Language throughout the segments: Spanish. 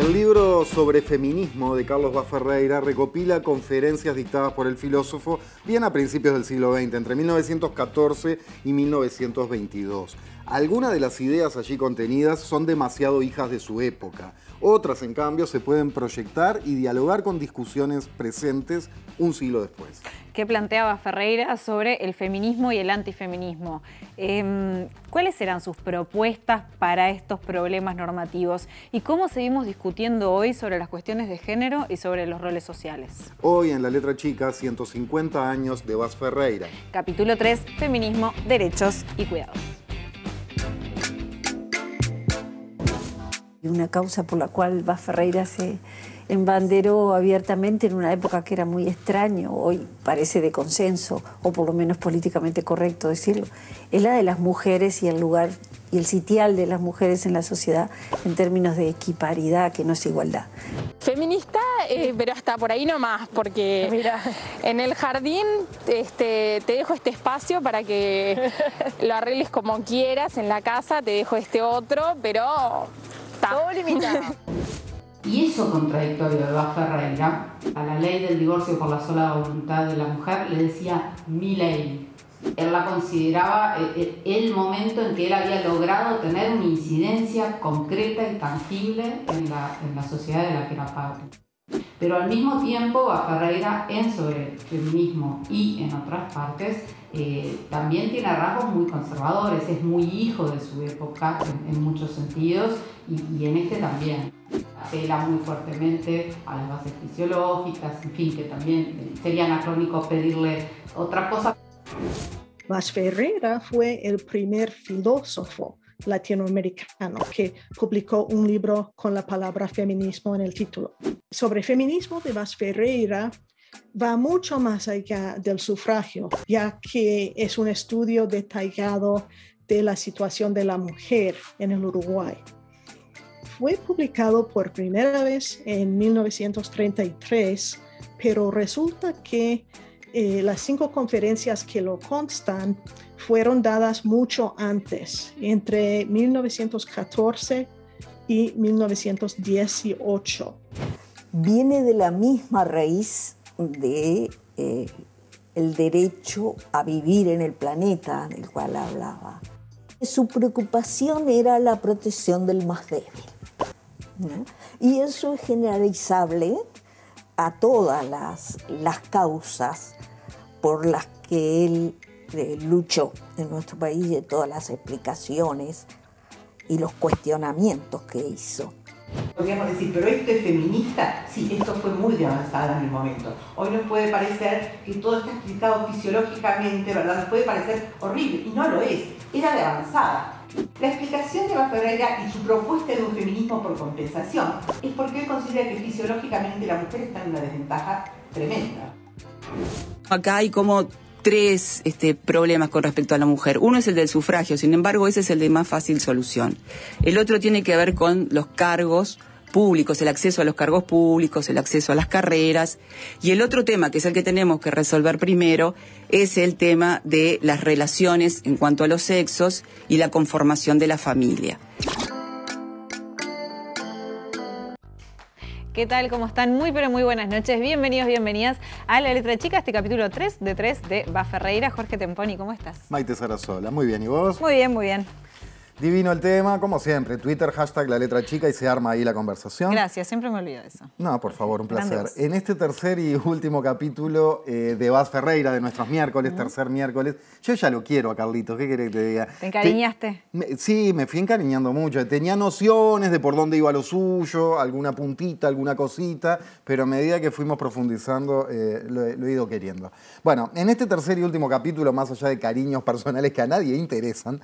El libro sobre feminismo de Carlos Baferreira recopila conferencias dictadas por el filósofo bien a principios del siglo XX, entre 1914 y 1922. Algunas de las ideas allí contenidas son demasiado hijas de su época. Otras, en cambio, se pueden proyectar y dialogar con discusiones presentes un siglo después. ¿Qué planteaba Ferreira sobre el feminismo y el antifeminismo? Em, ¿Cuáles serán sus propuestas para estos problemas normativos? ¿Y cómo seguimos discutiendo hoy sobre las cuestiones de género y sobre los roles sociales? Hoy en La Letra Chica, 150 años de Vaz Ferreira. Capítulo 3, Feminismo, Derechos y Cuidados. Una causa por la cual Vaz Ferreira se embanderó abiertamente en una época que era muy extraño, hoy parece de consenso, o por lo menos políticamente correcto decirlo, es la de las mujeres y el lugar y el sitial de las mujeres en la sociedad en términos de equiparidad, que no es igualdad. Feminista, eh, pero hasta por ahí nomás, porque Mira. en el jardín este, te dejo este espacio para que lo arregles como quieras, en la casa te dejo este otro, pero y eso contradictorio de Eva Ferreira, a la ley del divorcio por la sola voluntad de la mujer, le decía mi ley. Él la consideraba eh, eh, el momento en que él había logrado tener una incidencia concreta y tangible en la, en la sociedad de la que era parte. Pero al mismo tiempo, a Ferreira en sobre feminismo y en otras partes eh, también tiene rasgos muy conservadores, es muy hijo de su época en, muchos sentidos y, en este también. Apela muy fuertemente a las bases fisiológicas, en fin, que también eh, sería anacrónico pedirle otra cosa. Mas Ferreira fue el primer filósofo latinoamericano que publicó un libro con la palabra feminismo en el título. Sobre feminismo de Vas Ferreira va mucho más allá del sufragio, ya que es un estudio detallado de la situación de la mujer en el Uruguay. Fue publicado por primera vez en 1933, pero resulta que eh, las cinco conferencias que lo constan fueron dadas mucho antes, entre 1914 y 1918. Viene de la misma raíz de eh, el derecho a vivir en el planeta del cual hablaba. Su preocupación era la protección del más débil. Y eso es generalizable a todas las, las causas por las que él eh, luchó en nuestro país y de todas las explicaciones y los cuestionamientos que hizo. Podríamos decir, pero esto es feminista, sí, esto fue muy de avanzada en el momento. Hoy nos puede parecer que todo está explicado fisiológicamente, ¿verdad? Nos puede parecer horrible, y no lo es, era de avanzada la explicación de Baferreira y su propuesta de un feminismo por compensación es porque él considera que fisiológicamente la mujer está en una desventaja tremenda. Acá hay como tres este, problemas con respecto a la mujer. Uno es el del sufragio, sin embargo, ese es el de más fácil solución. El otro tiene que ver con los cargos públicos, el acceso a los cargos públicos, el acceso a las carreras. Y el otro tema, que es el que tenemos que resolver primero, es el tema de las relaciones en cuanto a los sexos y la conformación de la familia. ¿Qué tal? ¿Cómo están? Muy, pero muy buenas noches. Bienvenidos, bienvenidas a La Letra Chica, este capítulo 3 de 3 de Baferreira. Jorge Temponi, ¿cómo estás? Maite Sarasola, muy bien. ¿Y vos? Muy bien, muy bien. Divino el tema, como siempre. Twitter, hashtag la letra chica y se arma ahí la conversación. Gracias, siempre me olvido de eso. No, por favor, un placer. En este tercer y último capítulo eh, de Vaz Ferreira, de nuestros miércoles, tercer miércoles, yo ya lo quiero a Carlitos, ¿qué querés que te diga? ¿Te encariñaste? sí, me fui encariñando mucho. Tenía nociones de por dónde iba lo suyo, alguna puntita, alguna cosita, pero a medida que fuimos profundizando eh, lo, he ido queriendo. Bueno, en este tercer y último capítulo, más allá de cariños personales que a nadie interesan,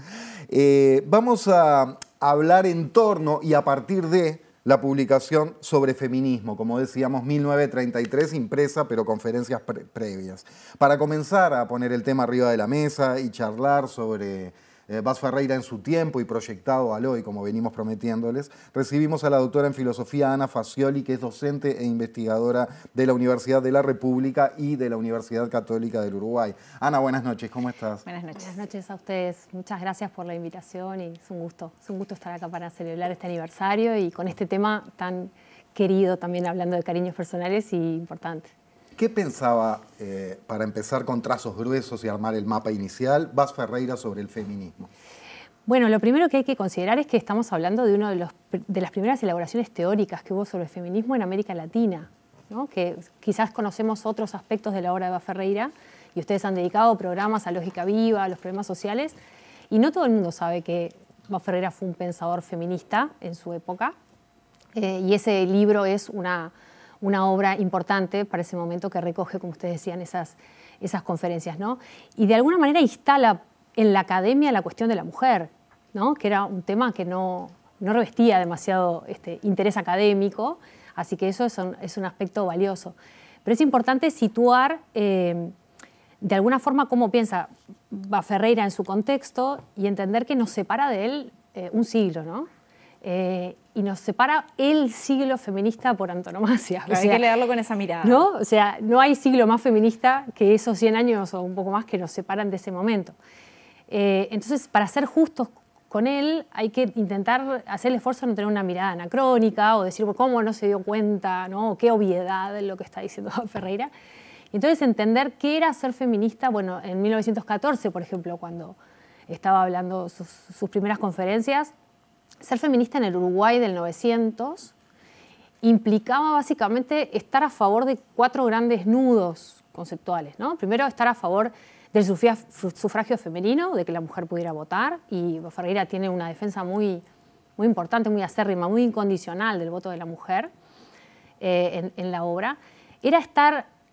eh, vamos vamos a hablar en torno y a partir de la publicación sobre feminismo, como decíamos, 1933, impresa, pero conferencias previas. Para comenzar a poner el tema arriba de la mesa y charlar sobre eh, Bas Ferreira en su tiempo y proyectado al hoy, como venimos prometiéndoles, recibimos a la doctora en filosofía Ana Facioli, que es docente e investigadora de la Universidad de la República y de la Universidad Católica del Uruguay. Ana, buenas noches, ¿cómo estás? Buenas noches. Buenas noches a ustedes. Muchas gracias por la invitación y es un gusto, es un gusto estar acá para celebrar este aniversario y con este tema tan querido también hablando de cariños personales y importantes. ¿Qué pensaba, eh, para empezar con trazos gruesos y armar el mapa inicial, Vaz Ferreira sobre el feminismo? Bueno, lo primero que hay que considerar es que estamos hablando de una de, las primeras elaboraciones teóricas que hubo sobre el feminismo en América Latina, que quizás conocemos otros aspectos de la obra de Eva Ferreira y ustedes han dedicado programas a Lógica Viva, a los problemas sociales, y no todo el mundo sabe que Eva Ferreira fue un pensador feminista en su época, eh, y ese libro es una, una obra importante para ese momento que recoge, como ustedes decían, esas, esas conferencias, Y de alguna manera instala en la academia la cuestión de la mujer, Que era un tema que no, revestía demasiado este, interés académico, así que eso es un, aspecto valioso. Pero es importante situar em, de alguna forma cómo piensa Ferreira en su contexto y entender que nos separa de él eh, un siglo, ¿no? y nos separa el siglo feminista por antonomasia. Claro, hay que leerlo con esa mirada. ¿no? O sea, no hay siglo más feminista que esos 100 años o un poco más que nos separan de ese momento. Eh, entonces, para ser justos con él, hay que intentar hacer el esfuerzo de no tener una mirada anacrónica o decir, ¿cómo no se dio cuenta? ¿no? ¿Qué obviedad lo que está diciendo Ferreira? Entonces, entender qué era ser feminista, bueno, en 1914, por ejemplo, cuando estaba hablando sus primeras conferencias, ser feminista en el Uruguay del 900 implicaba básicamente estar a favor de cuatro grandes nudos conceptuales. Primero, estar a favor del sufragio femenino, de que la mujer pudiera votar, y Ferreira tiene una defensa muy, importante, muy acérrima, muy incondicional del voto de la mujer eh, en, la obra. Era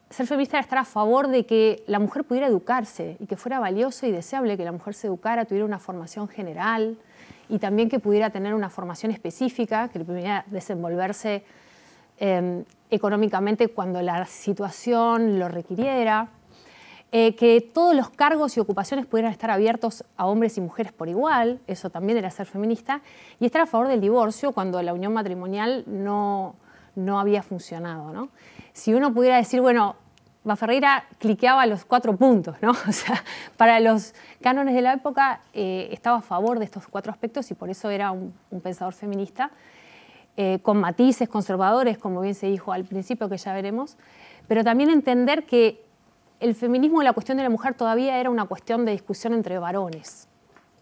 ser feminista era estar a favor de que la mujer pudiera educarse y que fuera valioso y deseable que la mujer se educara, tuviera una formación general, y también que pudiera tener una formación específica, que pudiera desenvolverse em, económicamente cuando la situación lo requiriera, eh, que todos los cargos y ocupaciones pudieran estar abiertos a hombres y mujeres por igual, eso también era ser feminista, y estar a favor del divorcio cuando la unión matrimonial no, no había funcionado. Si uno pudiera decir, bueno, Baferreira cliqueaba los cuatro puntos, ¿no? para los cánones de la época eh, estaba a favor de estos cuatro aspectos y por eso era un, pensador feminista, eh, con matices conservadores, como bien se dijo al principio, que ya veremos, pero también entender que el feminismo y la cuestión de la mujer todavía era una cuestión de discusión entre varones.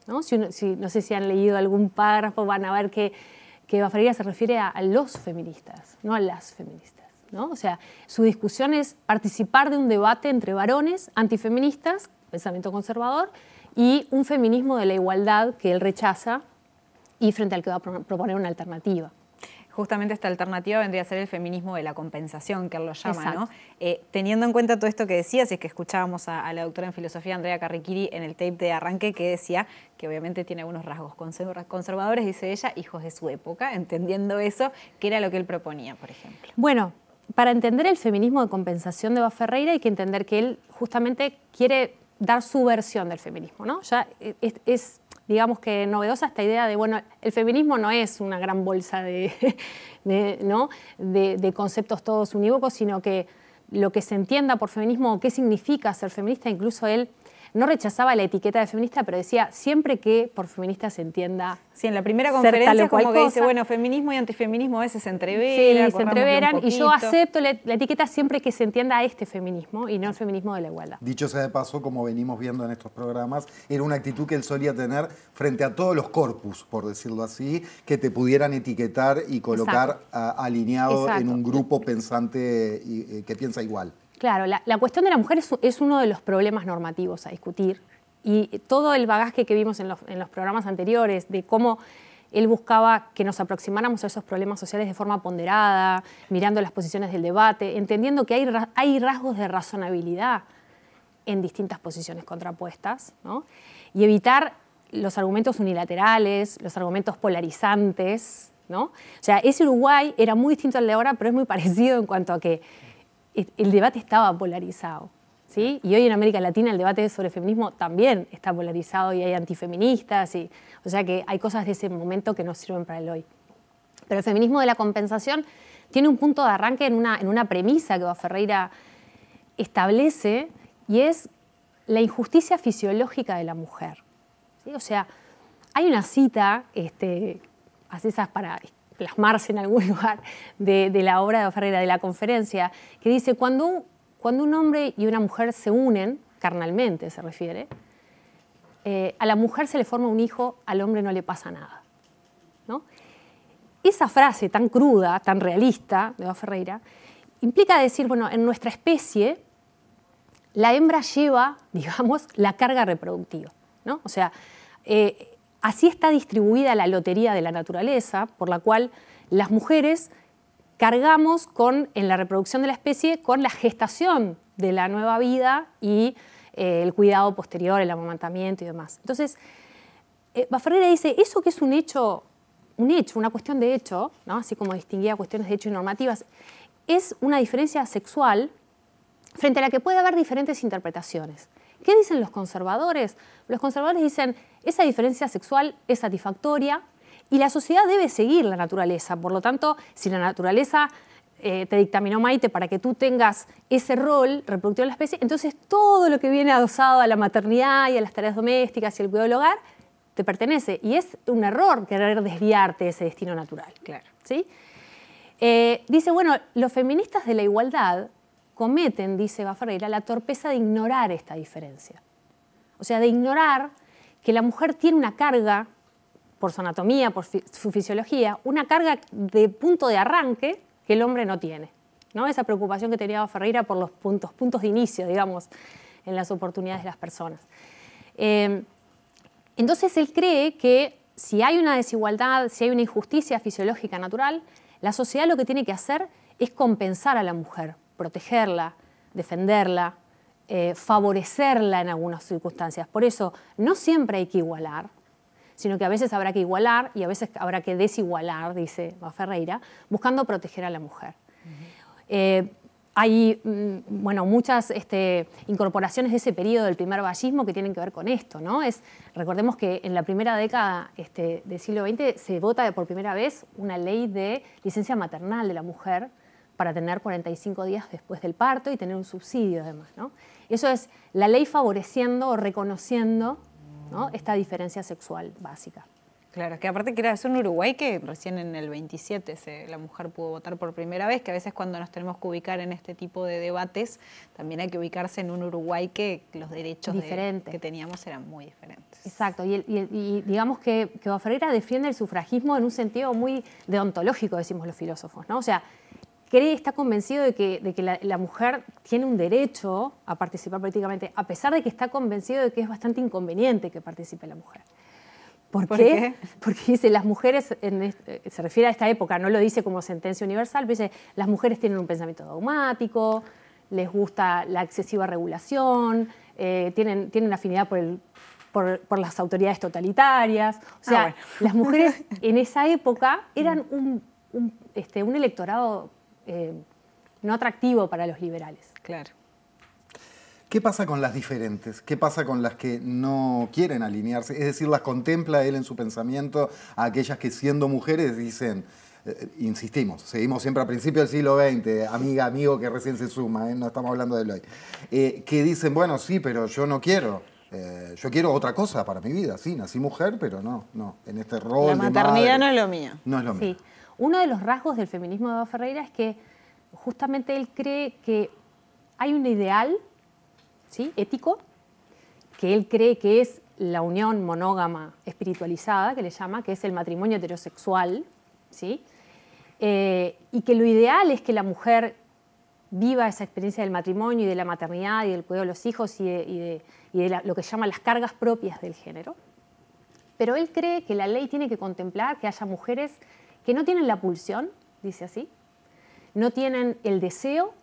¿no? sé si han leído algún párrafo, van a ver que, que se refiere a los feministas, no a las feministas. O sea, su discusión es participar de un debate entre varones antifeministas, pensamiento conservador, y un feminismo de la igualdad que él rechaza y frente al que va a proponer una alternativa justamente esta alternativa vendría a ser el feminismo de la compensación, que él lo llama, eh, teniendo en cuenta todo esto que decías, y es que escuchábamos a, la doctora en filosofía Andrea Carriquiri en el tape de arranque que decía que obviamente tiene algunos rasgos conservadores, dice ella, hijos de su época, entendiendo eso, que era lo que él proponía, por ejemplo? Bueno, para entender el feminismo de compensación de Eva Ferreira hay que entender que él justamente quiere dar su versión del feminismo, Ya es, digamos que novedosa esta idea de, bueno, el feminismo no es una gran bolsa de, de, conceptos todos unívocos, sino que lo que se entienda por feminismo, qué significa ser feminista, incluso él no rechazaba la etiqueta de feminista, pero decía siempre que por feminista se entienda. Sí, en la primera conferencia como que dice, bueno, feminismo y antifeminismo a veces se entreveran. se entreveran y yo acepto la, etiqueta siempre que se entienda este feminismo y no el feminismo de la igualdad. Dicho sea de paso, como venimos viendo en estos programas, era una actitud que él solía tener frente a todos los corpus, por decirlo así, que te pudieran etiquetar y colocar alineado en un grupo pensante eh, que piensa igual. Claro, la, cuestión de la mujer es, uno de los problemas normativos a discutir y todo el bagaje que vimos en los, programas anteriores de cómo él buscaba que nos aproximáramos a esos problemas sociales de forma ponderada, mirando las posiciones del debate, entendiendo que hay, hay rasgos de razonabilidad en distintas posiciones contrapuestas, ¿no? y evitar los argumentos unilaterales, los argumentos polarizantes. ¿no? O sea, ese Uruguay era muy distinto al de ahora, pero es muy parecido en cuanto a que el debate estaba polarizado. ¿Sí? Y hoy en América Latina el debate sobre feminismo también está polarizado y hay antifeministas, y, o sea que hay cosas de ese momento que no sirven para el hoy. Pero el feminismo de la compensación tiene un punto de arranque en una, en una premisa que Ferreira establece y es la injusticia fisiológica de la mujer. O sea, hay una cita, este, esas para plasmarse en algún lugar de, la obra de Ferreira, de la conferencia, que dice, cuando un, cuando un hombre y una mujer se unen, carnalmente se refiere, eh, a la mujer se le forma un hijo, al hombre no le pasa nada. Esa frase tan cruda, tan realista de Eva Ferreira, implica decir, bueno, en nuestra especie, la hembra lleva, digamos, la carga reproductiva. O sea, eh, Así está distribuida la lotería de la naturaleza, por la cual las mujeres cargamos con, en la reproducción de la especie con la gestación de la nueva vida y eh, el cuidado posterior, el amamantamiento y demás. Entonces, eh, dice, eso que es un hecho, un hecho, una cuestión de hecho, así como distinguía cuestiones de hecho y normativas, es una diferencia sexual frente a la que puede haber diferentes interpretaciones. ¿Qué dicen los conservadores? Los conservadores dicen, esa diferencia sexual es satisfactoria y la sociedad debe seguir la naturaleza. Por lo tanto, si la naturaleza eh, te dictaminó Maite para que tú tengas ese rol reproductivo de la especie, entonces todo lo que viene adosado a la maternidad y a las tareas domésticas y el cuidado del hogar te pertenece. Y es un error querer desviarte de ese destino natural. Claro. ¿sí? Eh, dice, bueno, los feministas de la igualdad cometen, dice Bafarreira, la torpeza de ignorar esta diferencia. O sea, de ignorar que la mujer tiene una carga, por su anatomía, por su fisiología, una carga de punto de arranque que el hombre no tiene. ¿no? Esa preocupación que tenía Ferreira por los puntos, puntos de inicio, digamos, en las oportunidades de las personas. Em, entonces él cree que si hay una desigualdad, si hay una injusticia fisiológica natural, la sociedad lo que tiene que hacer es compensar a la mujer, protegerla, defenderla, eh, favorecerla en algunas circunstancias. Por eso, no siempre hay que igualar, sino que a veces habrá que igualar y a veces habrá que desigualar, dice Ferreira, buscando proteger a la mujer. Eh, hay mm, bueno, muchas este, incorporaciones de ese periodo del primer vallismo que tienen que ver con esto. ¿no? Es, recordemos que en la primera década este, del siglo XX se vota por primera vez una ley de licencia maternal de la mujer para tener 45 días después del parto y tener un subsidio además. ¿no? eso es la ley favoreciendo o reconociendo esta diferencia sexual básica. Claro, que aparte que era un Uruguay que recién en el 27 la mujer pudo votar por primera vez, que a veces cuando nos tenemos que ubicar en este tipo de debates, también hay que ubicarse en un Uruguay que los derechos que teníamos eran muy diferentes. Exacto, y, digamos que, que defiende el sufragismo en un sentido muy deontológico, decimos los filósofos, ¿no? O sea, cree, está convencido de que, la, mujer tiene un derecho a participar políticamente, a pesar de que está convencido de que es bastante inconveniente que participe la mujer. ¿Por, qué? Porque dice, las mujeres, eh, se refiere a esta época, no lo dice como sentencia universal, pero dice, las mujeres tienen un pensamiento dogmático, les gusta la excesiva regulación, eh, tienen, tienen una afinidad por, las autoridades totalitarias. O ah, sea, las mujeres en esa época eran un, un este, electorado eh, no atractivo para los liberales. Claro. ¿Qué pasa con las diferentes? ¿Qué pasa con las que no quieren alinearse? Es decir, las contempla él en su pensamiento aquellas que siendo mujeres dicen, eh, insistimos, seguimos siempre al principio del siglo XX, amiga, amigo que recién se suma, eh, no estamos hablando de hoy, que dicen, bueno, sí, pero yo no quiero. yo quiero otra cosa para mi vida, sí, nací mujer, pero no, no, en este rol. La maternidad no es lo mío. No es lo mío. Uno de los rasgos del feminismo de Eva Ferreira es que justamente él cree que hay un ideal ¿sí? ético que él cree que es la unión monógama espiritualizada, que le llama, que es el matrimonio heterosexual, ¿sí? Eh, y que lo ideal es que la mujer viva esa experiencia del matrimonio y de la maternidad y del cuidado de los hijos y de, lo que llama las cargas propias del género. Pero él cree que la ley tiene que contemplar que haya mujeres que no tienen la pulsión, dice así, no tienen el deseo,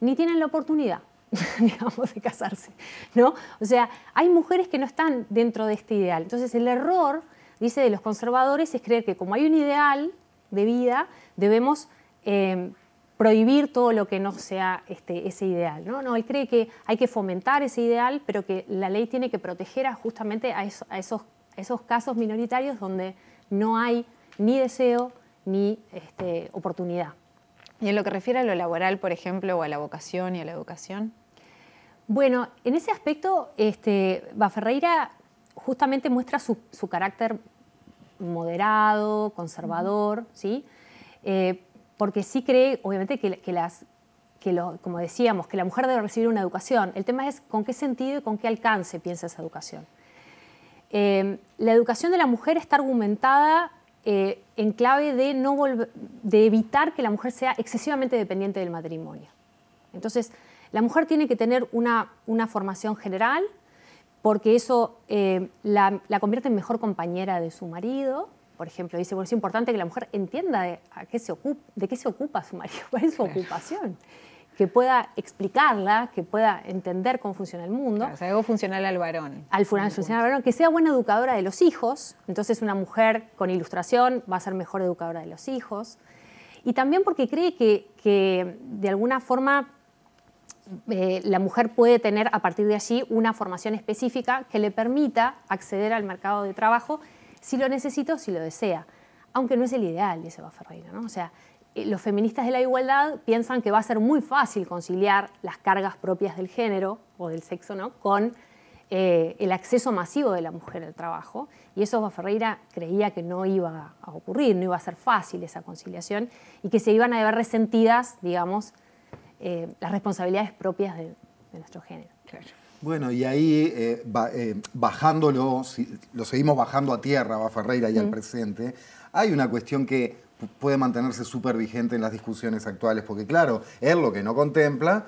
ni tienen la oportunidad, digamos, de casarse, ¿no? O sea, hay mujeres que no están dentro de este ideal. Entonces, el error, dice, de los conservadores es creer que como hay un ideal de vida, debemos em, prohibir todo lo que no sea este, ese ideal, ¿no? No, él cree que hay que fomentar ese ideal, pero que la ley tiene que proteger justamente a, esos, a esos casos minoritarios donde no hay ni deseo, ...ni este, oportunidad. Y en lo que refiere a lo laboral, por ejemplo, o a la vocación y a la educación. Bueno, en ese aspecto, este, Baferreira justamente muestra su, carácter moderado, conservador, ¿sí? Eh, porque sí cree, obviamente, que, las, como decíamos, que la mujer debe recibir una educación. El tema es con qué sentido y con qué alcance piensa esa educación. Eh, la educación de la mujer está argumentada eh, en clave de, no de evitar que la mujer sea excesivamente dependiente del matrimonio. Entonces, la mujer tiene que tener una, formación general porque eso eh, la, convierte en mejor compañera de su marido. Por ejemplo, dice, bueno, es importante que la mujer entienda de, a qué se ocupa, de qué se ocupa su marido, cuál es su ocupación que pueda explicarla, que pueda entender cómo funciona el mundo. o sea, algo funcional al varón. Al funcional al varón, que sea buena educadora de los hijos, entonces una mujer con ilustración va a ser mejor educadora de los hijos, y también porque cree que, de alguna forma eh, la mujer puede tener a partir de allí una formación específica que le permita acceder al mercado de trabajo si lo necesita o si lo desea, aunque no es el ideal, dice Ferreira, ¿no? O sea, eh, los feministas de la igualdad piensan que va a ser muy fácil conciliar las cargas propias del género o del sexo ¿no? con eh, el acceso masivo de la mujer al trabajo. Y eso Ferreira creía que no iba a ocurrir, no iba a ser fácil esa conciliación y que se iban a ver resentidas, digamos, eh, las responsabilidades propias de, nuestro género. Bueno, y ahí bajándolo, lo seguimos bajando a tierra, va Ferreira y al presente, hay una cuestión que puede mantenerse súper vigente en las discusiones actuales, porque claro, él lo que no contempla,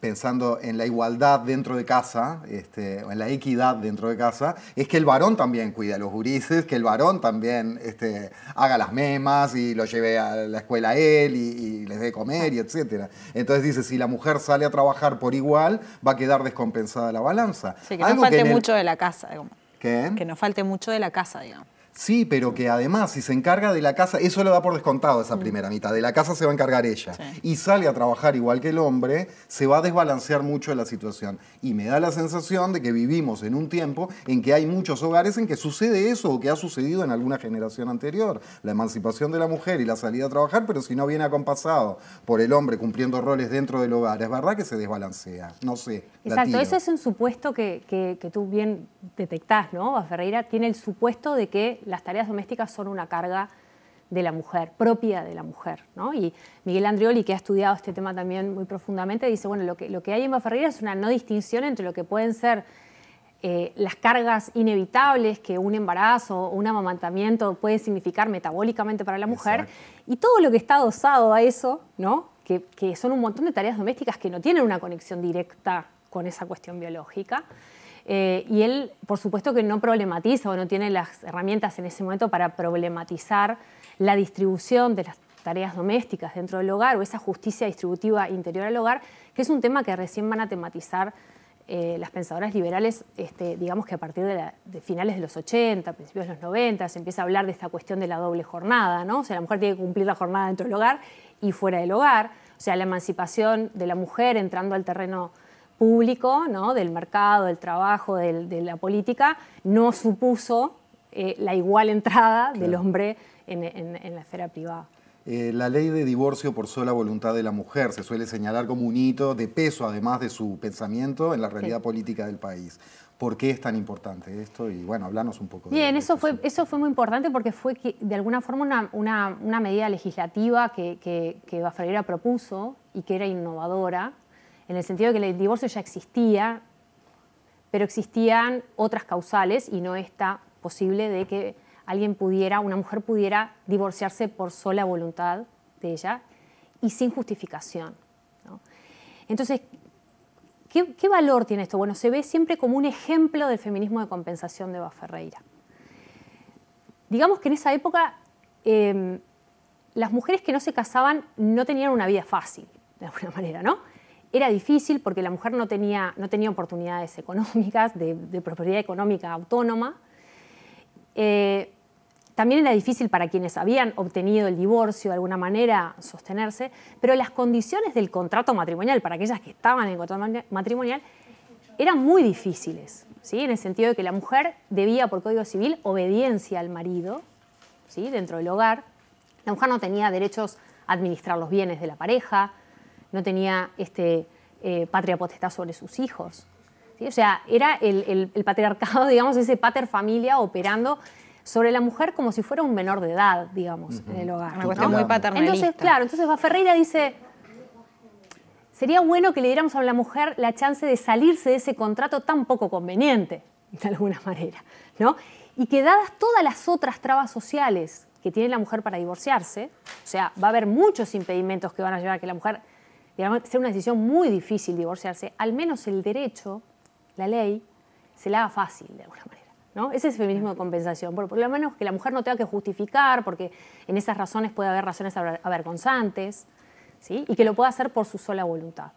pensando en la igualdad dentro de casa, este, en la equidad dentro de casa, es que el varón también cuida a los gurises, que el varón también este, haga las memas y lo lleve a la escuela él y, les dé comer y etc. Entonces dice, si la mujer sale a trabajar por igual, va a quedar descompensada la balanza. que no falte mucho de la casa. Digamos. ¿Qué? Que no falte mucho de la casa, digamos. Sí, pero que además, si se encarga de la casa, eso lo da por descontado esa mm. primera mitad, de la casa se va a encargar ella y sale a trabajar igual que el hombre, se va a desbalancear mucho la situación. Y me da la sensación de que vivimos en un tiempo en que hay muchos hogares en que sucede eso o que ha sucedido en alguna generación anterior, la emancipación de la mujer y la salida a trabajar, pero si no viene acompasado por el hombre cumpliendo roles dentro del hogar, es verdad que se desbalancea, no sé. Exacto, ese es un supuesto que, que tú bien detectás, ¿no? Ferreira tiene el supuesto de que las tareas domésticas son una carga de la mujer, propia de la mujer. Y Miguel Andrioli, que ha estudiado este tema también muy profundamente, dice, bueno, lo que, lo que hay en Baferrera es una no distinción entre lo que pueden ser eh, las cargas inevitables que un embarazo o un amamantamiento puede significar metabólicamente para la mujer y todo lo que está adosado a eso, que son un montón de tareas domésticas que no tienen una conexión directa con esa cuestión biológica. Eh, y él, por supuesto, que no problematiza o no tiene las herramientas en ese momento para problematizar la distribución de las tareas domésticas dentro del hogar o esa justicia distributiva interior al hogar, que es un tema que recién van a tematizar eh, las pensadoras liberales, este, digamos que a partir de, finales de los 80, principios de los 90, se empieza a hablar de esta cuestión de la doble jornada, ¿no? O sea, la mujer tiene que cumplir la jornada dentro del hogar y fuera del hogar, o sea, la emancipación de la mujer entrando al terreno público, del mercado, del trabajo, de la política, no supuso eh, la igual entrada del hombre en, la esfera privada. Eh, la ley de divorcio por sola voluntad de la mujer se suele señalar como un hito de peso, además de su pensamiento en la realidad política del país. ¿Por qué es tan importante esto? Y bueno, hablarnos un poco. Bien, eso, fue, eso fue muy importante porque fue de alguna forma una, medida legislativa que, que, propuso y que era innovadora en el sentido de que el divorcio ya existía, pero existían otras causales y no está posible de que alguien pudiera, una mujer pudiera divorciarse por sola voluntad de ella y sin justificación. Entonces, ¿qué, valor tiene esto? Bueno, se ve siempre como un ejemplo del feminismo de compensación de Ferreira. Digamos que en esa época em, las mujeres que no se casaban no tenían una vida fácil, de alguna manera, ¿no? Era difícil porque la mujer no tenía, no tenía oportunidades económicas, de, propiedad económica autónoma. Eh, también era difícil para quienes habían obtenido el divorcio de alguna manera sostenerse, pero las condiciones del contrato matrimonial para aquellas que estaban en el contrato matrimonial eran muy difíciles, ¿sí? en el sentido de que la mujer debía por Código Civil obediencia al marido ¿sí? dentro del hogar, la mujer no tenía derechos a administrar los bienes de la pareja, no tenía este, eh, patria potestad sobre sus hijos. O sea, era el, patriarcado, digamos, ese pater familia operando sobre la mujer como si fuera un menor de edad, digamos, en el hogar. Una cuestión muy paternalista. Entonces, claro, entonces Ferreira dice, sería bueno que le diéramos a la mujer la chance de salirse de ese contrato tan poco conveniente, de alguna manera, ¿no? Y que dadas todas las otras trabas sociales que tiene la mujer para divorciarse, o sea, va a haber muchos impedimentos que van a llevar a que la mujer y ser una decisión muy difícil divorciarse, al menos el derecho, la ley, se la haga fácil de alguna manera. ¿no? Ese es el feminismo de compensación. Por, por lo menos que la mujer no tenga que justificar, porque en esas razones puede haber razones avergonzantes, ¿sí? y que lo pueda hacer por su sola voluntad.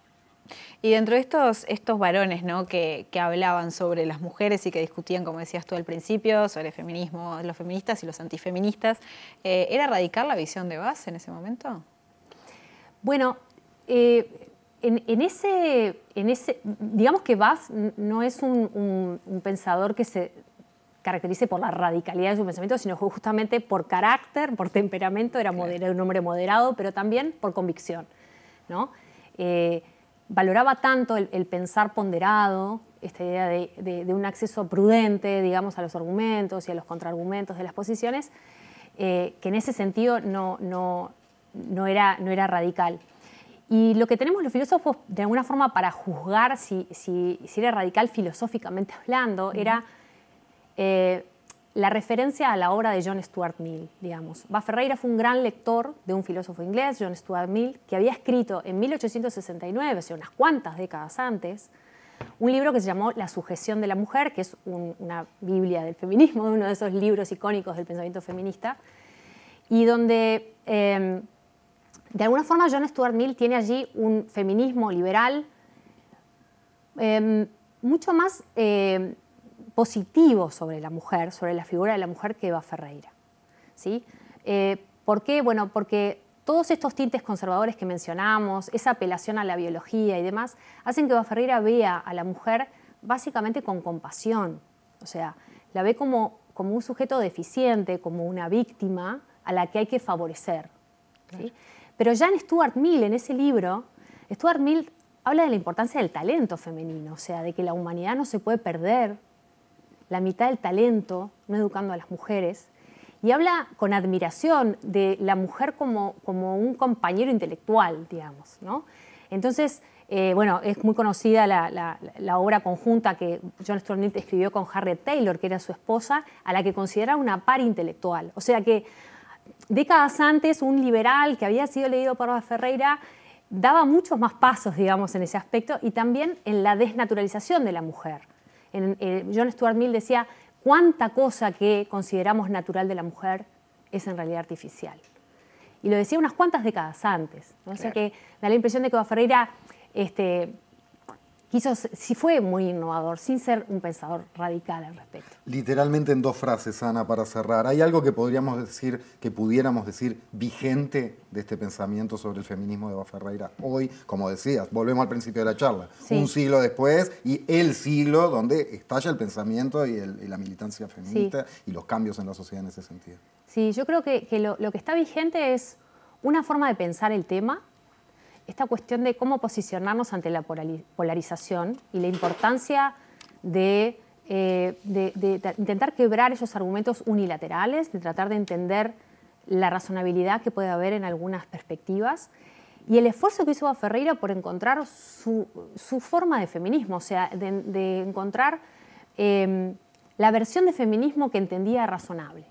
Y dentro de estos, estos varones ¿no? que, que, hablaban sobre las mujeres y que discutían, como decías tú al principio, sobre el feminismo, los feministas y los antifeministas, eh, ¿era radical la visión de base en ese momento? Bueno, eh, en, ese, digamos que Bass no es un, pensador que se caracterice por la radicalidad de su pensamiento, sino justamente por carácter, por temperamento, era, un hombre moderado, pero también por convicción. Eh, valoraba tanto el, pensar ponderado, esta idea de, un acceso prudente, digamos, a los argumentos y a los contraargumentos de las posiciones, eh, que en ese sentido no era radical. Y lo que tenemos los filósofos, de alguna forma, para juzgar si, era radical filosóficamente hablando, era eh, la referencia a la obra de John Stuart Mill, digamos. Va Ferreira fue un gran lector de un filósofo inglés, John Stuart Mill, que había escrito en 1869, o sea, unas cuantas décadas antes, un libro que se llamó La sujeción de la mujer, que es una Biblia del feminismo, uno de esos libros icónicos del pensamiento feminista, y donde... Em, de alguna forma, John Stuart Mill tiene allí un feminismo liberal em, mucho más em, positivo sobre la mujer, sobre la figura de la mujer que Eva Ferreira. ¿sí? Eh, ¿Por qué? Bueno, porque todos estos tintes conservadores que mencionamos, esa apelación a la biología y demás, hacen que Eva Ferreira vea a la mujer básicamente con compasión. O sea, la ve como, un sujeto deficiente, como una víctima a la que hay que favorecer. ¿sí? Pero ya en Stuart Mill, en ese libro, Stuart Mill habla de la importancia del talento femenino, o sea, de que la humanidad no se puede perder la mitad del talento no educando a las mujeres. Y habla con admiración de la mujer como, como un compañero intelectual, digamos. Entonces, eh, bueno, es muy conocida la, obra conjunta que John Stuart Mill escribió con Harriet Taylor, que era su esposa, a la que considera una par intelectual. O sea que décadas antes un liberal que había sido leído por Ferreira daba muchos más pasos, digamos, en ese aspecto y también en la desnaturalización de la mujer. Eh, John Stuart Mill decía, cuánta cosa que consideramos natural de la mujer es en realidad artificial. Y lo decía unas cuantas décadas antes. O sea que da la impresión de que Ferreira este, quiso, sí fue muy innovador, sin ser un pensador radical al respecto. Literalmente en dos frases, Ana, para cerrar. ¿Hay algo que podríamos decir, que pudiéramos decir vigente de este pensamiento sobre el feminismo de Eva Ferreira hoy? Como decías, volvemos al principio de la charla, un siglo después y el siglo donde estalla el pensamiento y, la militancia feminista y los cambios en la sociedad en ese sentido. Sí, yo creo que, lo que está vigente es una forma de pensar el tema esta cuestión de cómo posicionarnos ante la polarización y la importancia eh, de, intentar quebrar esos argumentos unilaterales, de tratar de entender la razonabilidad que puede haber en algunas perspectivas y el esfuerzo que hizo a Ferreira por encontrar su, forma de feminismo, o sea, de, encontrar eh, la versión de feminismo que entendía razonable.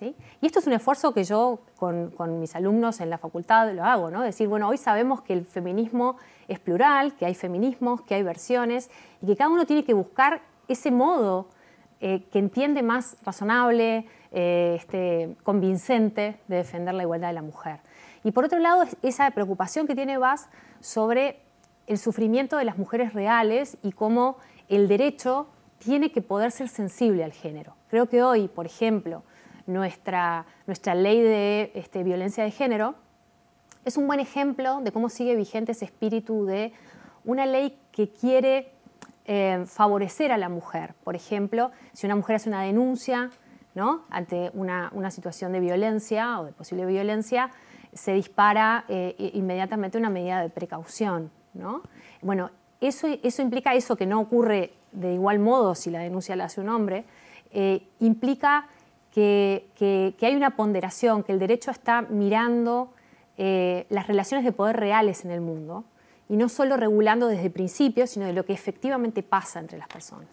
Y esto es un esfuerzo que yo con, mis alumnos en la facultad lo hago, ¿no? Decir, bueno, hoy sabemos que el feminismo es plural, que hay feminismos, que hay versiones, y que cada uno tiene que buscar ese modo eh, que entiende más razonable, eh, este, convincente de defender la igualdad de la mujer. Y por otro lado, esa preocupación que tiene Vaz sobre el sufrimiento de las mujeres reales y cómo el derecho tiene que poder ser sensible al género. Creo que hoy, por ejemplo, nuestra, ley de este, violencia de género, es un buen ejemplo de cómo sigue vigente ese espíritu de una ley que quiere eh, favorecer a la mujer. Por ejemplo, si una mujer hace una denuncia ante una, situación de violencia o de posible violencia, se dispara eh, inmediatamente una medida de precaución. Bueno, eso, implica eso que no ocurre de igual modo si la denuncia la hace un hombre, eh, implica que, que, hay una ponderación, que el derecho está mirando eh, las relaciones de poder reales en el mundo y no solo regulando desde el principio, sino de lo que efectivamente pasa entre las personas.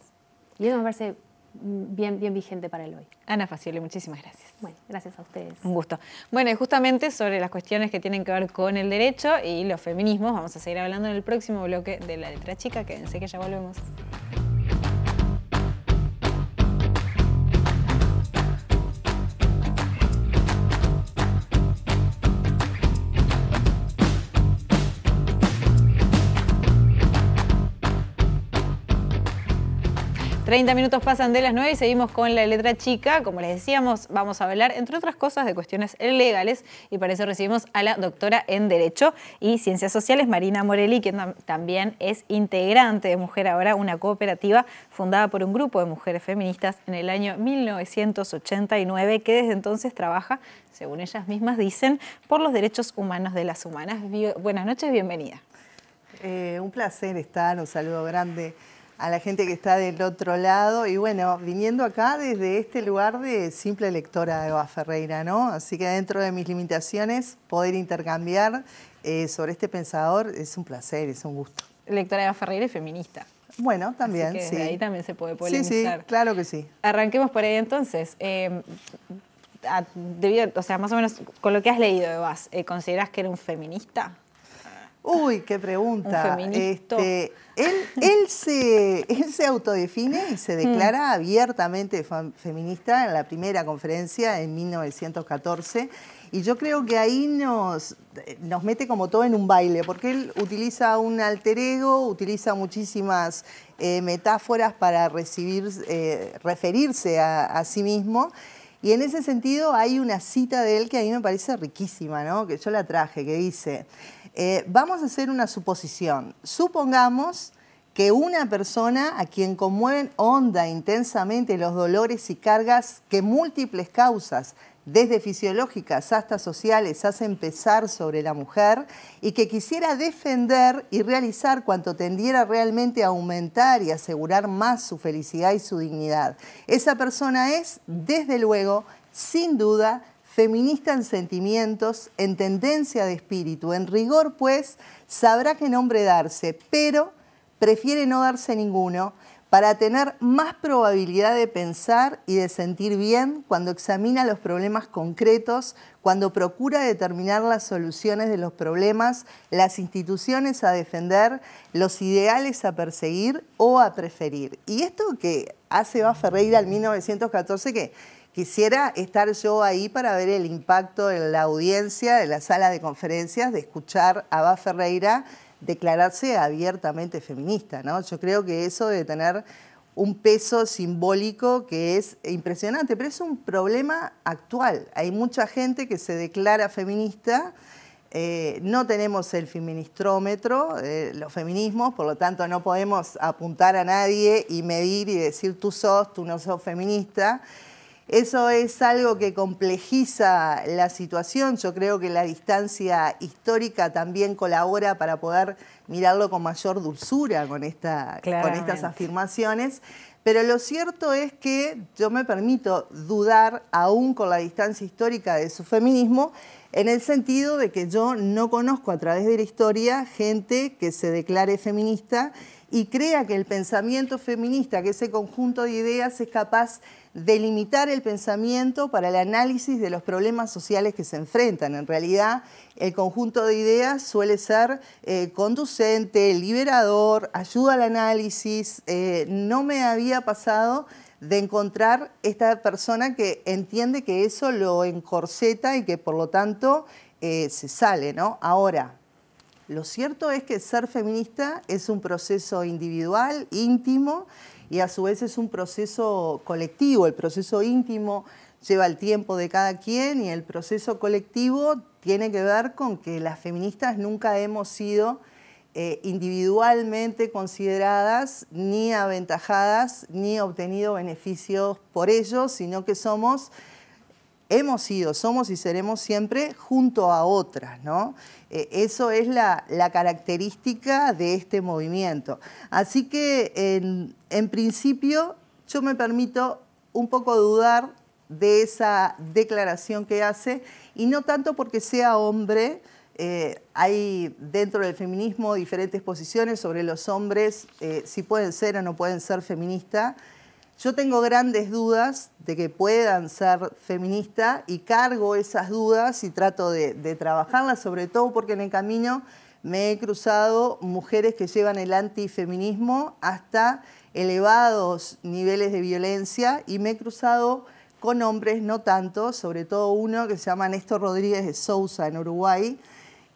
Y eso me parece bien, bien vigente para el hoy. Ana Facioli, muchísimas gracias. Bueno, gracias a ustedes. Un gusto. Bueno, y justamente sobre las cuestiones que tienen que ver con el derecho y los feminismos, vamos a seguir hablando en el próximo bloque de La Letra Chica. Quédense que ya volvemos. 30 minutos pasan de las 9 y seguimos con la letra chica. Como les decíamos, vamos a hablar, entre otras cosas, de cuestiones legales y para eso recibimos a la doctora en Derecho y Ciencias Sociales, Marina Morelli, quien también es integrante de Mujer Ahora, una cooperativa fundada por un grupo de mujeres feministas en el año 1989 que desde entonces trabaja, según ellas mismas dicen, por los derechos humanos de las humanas. Buenas noches, bienvenida. Eh, un placer estar, un saludo grande a la gente que está del otro lado. Y bueno, viniendo acá desde este lugar de simple lectora de Eva Ferreira, ¿no? Así que dentro de mis limitaciones, poder intercambiar eh, sobre este pensador es un placer, es un gusto. Lectora de Eva Ferreira y feminista. Bueno, también, Ahí también se puede polemizar. Sí, sí, claro que sí. Arranquemos por ahí entonces. Eh, debido, o sea, más o menos con lo que has leído, de ¿eh, ¿consideras que era un feminista? Uy, qué pregunta. este, él, se, se autodefine y se declara mm. abiertamente feminista en la primera conferencia en 1914. Y yo creo que ahí nos, nos mete como todo en un baile, porque él utiliza un alter ego, utiliza muchísimas eh, metáforas para recibir, eh, referirse a, sí mismo. Y en ese sentido hay una cita de él que a mí me parece riquísima, ¿no? que yo la traje, que dice... Eh, vamos a hacer una suposición. Supongamos que una persona a quien conmueven honda intensamente los dolores y cargas que múltiples causas, desde fisiológicas hasta sociales, hacen pesar sobre la mujer y que quisiera defender y realizar cuanto tendiera realmente a aumentar y asegurar más su felicidad y su dignidad. Esa persona es, desde luego, sin duda, feminista en sentimientos, en tendencia de espíritu, en rigor pues, sabrá qué nombre darse, pero prefiere no darse ninguno para tener más probabilidad de pensar y de sentir bien cuando examina los problemas concretos, cuando procura determinar las soluciones de los problemas, las instituciones a defender, los ideales a perseguir o a preferir. Y esto que hace va Ferreira al 1914, que Quisiera estar yo ahí para ver el impacto en la audiencia de la sala de conferencias, de escuchar a Bá Ferreira declararse abiertamente feminista, Yo creo que eso debe tener un peso simbólico que es impresionante, pero es un problema actual. Hay mucha gente que se declara feminista, eh, no tenemos el feministrómetro, eh, los feminismos, por lo tanto no podemos apuntar a nadie y medir y decir tú sos, tú no sos feminista. Eso es algo que complejiza la situación. Yo creo que la distancia histórica también colabora para poder mirarlo con mayor dulzura con, estas afirmaciones. Pero lo cierto es que yo me permito dudar, aún con la distancia histórica de su feminismo, en el sentido de que yo no conozco a través de la historia gente que se declare feminista y crea que el pensamiento feminista, que ese conjunto de ideas es capaz de limitar el pensamiento para el análisis de los problemas sociales que se enfrentan. En realidad, el conjunto de ideas suele ser eh, conducente, liberador, ayuda al análisis. Eh, no me había pasado de encontrar esta persona que entiende que eso lo encorseta y que por lo tanto eh, se sale, ¿no? Ahora, lo cierto es que ser feminista es un proceso individual, íntimo, y a su vez es un proceso colectivo. El proceso íntimo lleva el tiempo de cada quien y el proceso colectivo tiene que ver con que las feministas nunca hemos sido eh, individualmente consideradas ni aventajadas ni obtenido beneficios por ellos, sino que somos hemos sido, somos y seremos siempre junto a otras, ¿no? Eh, eso es la, característica de este movimiento. Así que en, principio yo me permito un poco dudar de esa declaración que hace, y no tanto porque sea hombre, eh, hay dentro del feminismo diferentes posiciones sobre los hombres, eh, si pueden ser o no pueden ser feministas, yo tengo grandes dudas de que puedan ser feministas y cargo esas dudas y trato de, trabajarlas, sobre todo porque en el camino me he cruzado mujeres que llevan el antifeminismo hasta elevados niveles de violencia y me he cruzado con hombres, no tanto, sobre todo uno que se llama Néstor Rodríguez de Sousa en Uruguay,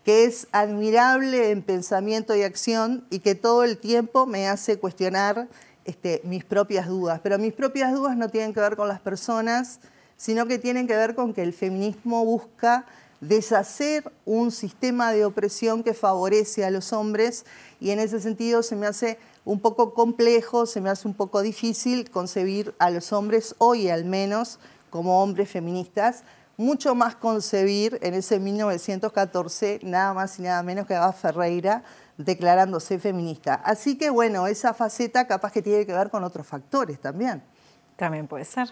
que es admirable en pensamiento y acción y que todo el tiempo me hace cuestionar este, mis propias dudas, pero mis propias dudas no tienen que ver con las personas, sino que tienen que ver con que el feminismo busca deshacer un sistema de opresión que favorece a los hombres y en ese sentido se me hace un poco complejo, se me hace un poco difícil concebir a los hombres hoy al menos como hombres feministas, mucho más concebir en ese 1914 nada más y nada menos que a Ferreira, declarándose feminista. Así que bueno, esa faceta capaz que tiene que ver con otros factores también. También puede ser.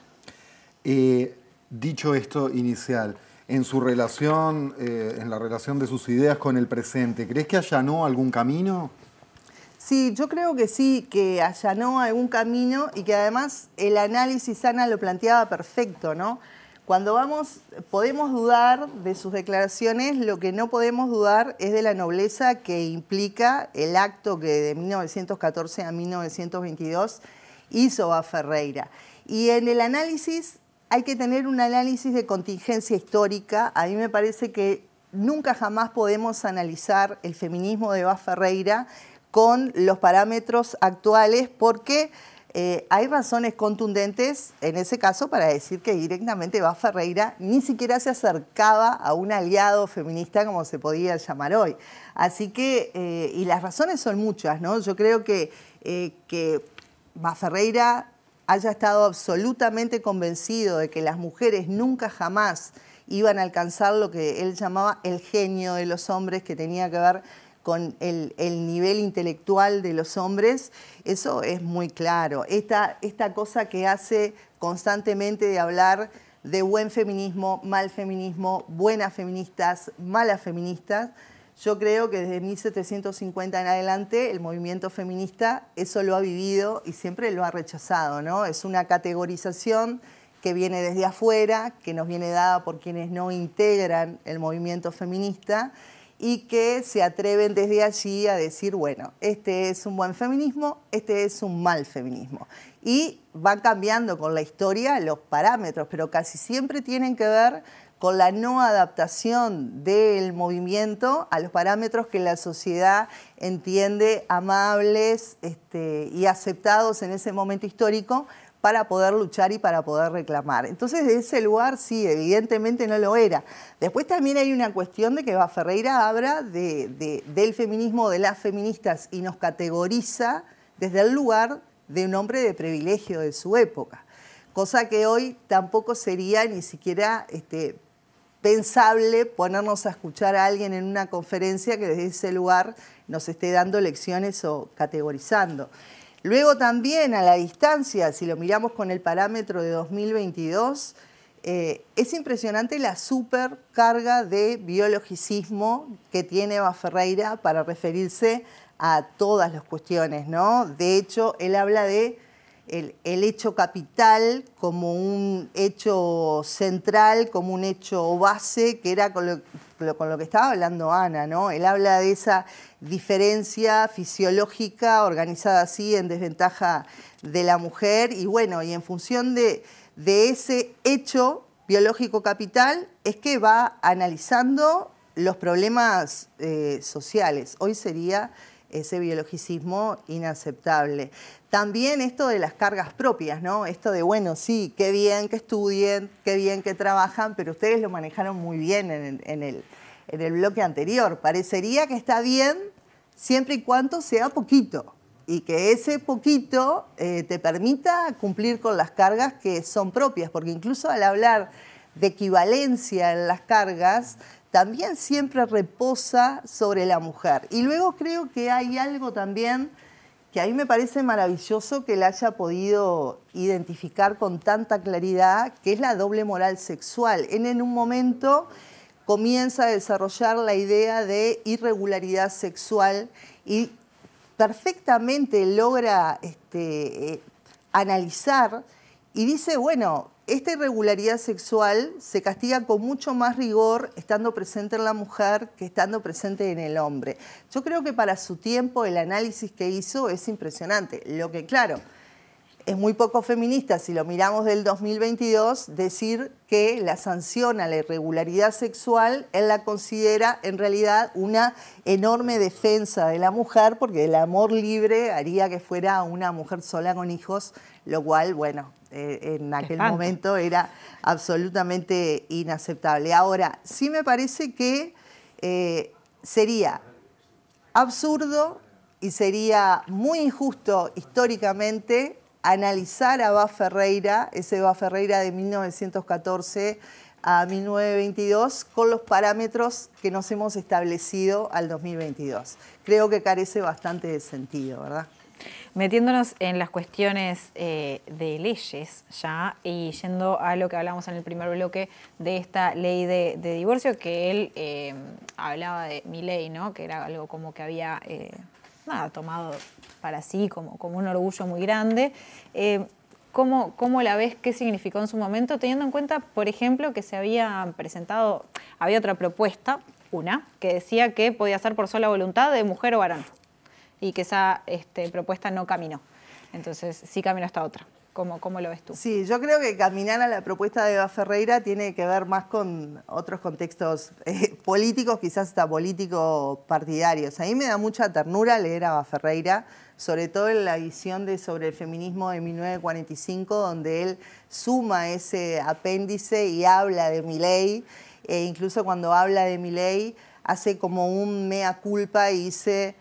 dicho esto inicial, en su relación, eh, en la relación de sus ideas con el presente, ¿crees que allanó algún camino? Sí, yo creo que sí, que allanó algún camino y que además el análisis Ana lo planteaba perfecto, ¿no? Cuando vamos, podemos dudar de sus declaraciones, lo que no podemos dudar es de la nobleza que implica el acto que de 1914 a 1922 hizo a Ferreira. Y en el análisis hay que tener un análisis de contingencia histórica. A mí me parece que nunca jamás podemos analizar el feminismo de Bas Ferreira con los parámetros actuales porque eh, hay razones contundentes en ese caso para decir que directamente Baferreira Ferreira ni siquiera se acercaba a un aliado feminista como se podía llamar hoy. Así que, eh, y las razones son muchas, ¿no? Yo creo que, eh, que Ferreira haya estado absolutamente convencido de que las mujeres nunca jamás iban a alcanzar lo que él llamaba el genio de los hombres que tenía que ver con el, nivel intelectual de los hombres, eso es muy claro. Esta, cosa que hace constantemente de hablar de buen feminismo, mal feminismo, buenas feministas, malas feministas, yo creo que desde 1750 en adelante el movimiento feminista eso lo ha vivido y siempre lo ha rechazado, ¿no? Es una categorización que viene desde afuera, que nos viene dada por quienes no integran el movimiento feminista y que se atreven desde allí a decir, bueno, este es un buen feminismo, este es un mal feminismo. Y van cambiando con la historia los parámetros, pero casi siempre tienen que ver con la no adaptación del movimiento a los parámetros que la sociedad entiende amables este, y aceptados en ese momento histórico para poder luchar y para poder reclamar. Entonces, de ese lugar sí, evidentemente no lo era. Después también hay una cuestión de que Eva Ferreira habla del feminismo, de las feministas, y nos categoriza desde el lugar de un hombre de privilegio de su época, cosa que hoy tampoco sería ni siquiera este, pensable ponernos a escuchar a alguien en una conferencia que desde ese lugar nos esté dando lecciones o categorizando. Luego también a la distancia, si lo miramos con el parámetro de 2022, eh, es impresionante la supercarga de biologicismo que tiene Eva Ferreira para referirse a todas las cuestiones, ¿no? De hecho, él habla de el, hecho capital como un hecho central, como un hecho base, que era con lo, con lo que estaba hablando Ana, ¿no? Él habla de esa diferencia fisiológica organizada así en desventaja de la mujer y bueno, y en función de, ese hecho biológico capital es que va analizando los problemas eh, sociales. Hoy sería ese biologicismo inaceptable. También esto de las cargas propias, ¿no? Esto de, bueno, sí, qué bien que estudien, qué bien que trabajan, pero ustedes lo manejaron muy bien en, el, en el bloque anterior. Parecería que está bien siempre y cuando sea poquito y que ese poquito eh, te permita cumplir con las cargas que son propias, porque incluso al hablar de equivalencia en las cargas, también siempre reposa sobre la mujer. Y luego creo que hay algo también que a mí me parece maravilloso que la haya podido identificar con tanta claridad, que es la doble moral sexual. en un momento comienza a desarrollar la idea de irregularidad sexual y perfectamente logra este, eh, analizar y dice, bueno, esta irregularidad sexual se castiga con mucho más rigor estando presente en la mujer que estando presente en el hombre. Yo creo que para su tiempo el análisis que hizo es impresionante. Lo que, claro, es muy poco feminista, si lo miramos del 2022, decir que la sanción a la irregularidad sexual, él la considera en realidad una enorme defensa de la mujer, porque el amor libre haría que fuera una mujer sola con hijos, lo cual, bueno, eh, en aquel momento era absolutamente inaceptable. Ahora, sí me parece que eh, sería absurdo y sería muy injusto históricamente analizar a Eva Ferreira, ese Eva Ferreira de 1914 a 1922, con los parámetros que nos hemos establecido al 2022. Creo que carece bastante de sentido, ¿verdad? Metiéndonos en las cuestiones eh, de leyes ya y yendo a lo que hablamos en el primer bloque de esta ley de, divorcio, que él eh, hablaba de mi ley, ¿no? Que era algo como que había... Eh, nada, tomado para sí como, como un orgullo muy grande. Eh, ¿cómo, la ves? ¿Qué significó en su momento? Teniendo en cuenta, por ejemplo, que se había presentado, había otra propuesta, una, que decía que podía ser por sola voluntad de mujer o varón y que esa este, propuesta no caminó. Entonces sí caminó esta otra. ¿Cómo, lo ves tú? Sí, yo creo que caminar a la propuesta de Eva Ferreira tiene que ver más con otros contextos eh, políticos, quizás hasta políticos partidarios. A mí me da mucha ternura leer a Eva Ferreira, sobre todo en la edición de sobre el feminismo de 1945, donde él suma ese apéndice y habla de mi ley. e incluso cuando habla de mi ley hace como un mea culpa y dice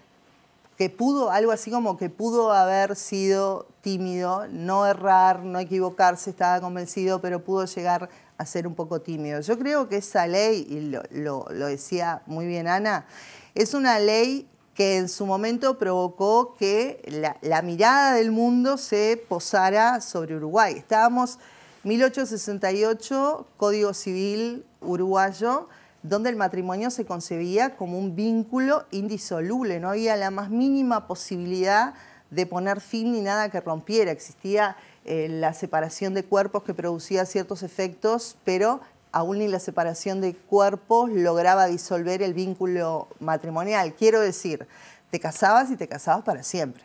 que pudo, algo así como que pudo haber sido tímido, no errar, no equivocarse, estaba convencido, pero pudo llegar a ser un poco tímido. Yo creo que esa ley, y lo, decía muy bien Ana, es una ley que en su momento provocó que la, la mirada del mundo se posara sobre Uruguay. Estábamos 1868, Código Civil uruguayo, donde el matrimonio se concebía como un vínculo indisoluble, no había la más mínima posibilidad de poner fin ni nada que rompiera, existía eh, la separación de cuerpos que producía ciertos efectos, pero aún ni la separación de cuerpos lograba disolver el vínculo matrimonial. Quiero decir, te casabas y te casabas para siempre.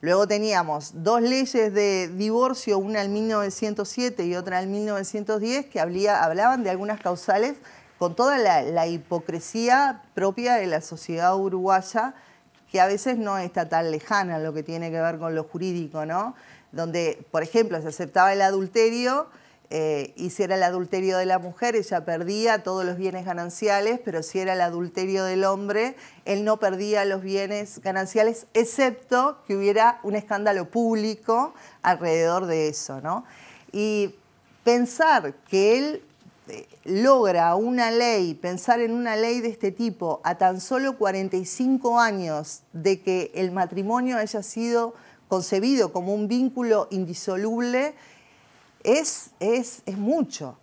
Luego teníamos dos leyes de divorcio, una en 1907 y otra en 1910, que hablaban de algunas causales con toda la, hipocresía propia de la sociedad uruguaya, que a veces no está tan lejana lo que tiene que ver con lo jurídico, ¿no? Donde, por ejemplo, se aceptaba el adulterio, eh, y si era el adulterio de la mujer, ella perdía todos los bienes gananciales, pero si era el adulterio del hombre, él no perdía los bienes gananciales, excepto que hubiera un escándalo público alrededor de eso, ¿no? Y pensar que él este, logra una ley, pensar en una ley de este tipo, a tan solo 45 años de que el matrimonio haya sido concebido como un vínculo indisoluble, es, es, es mucho.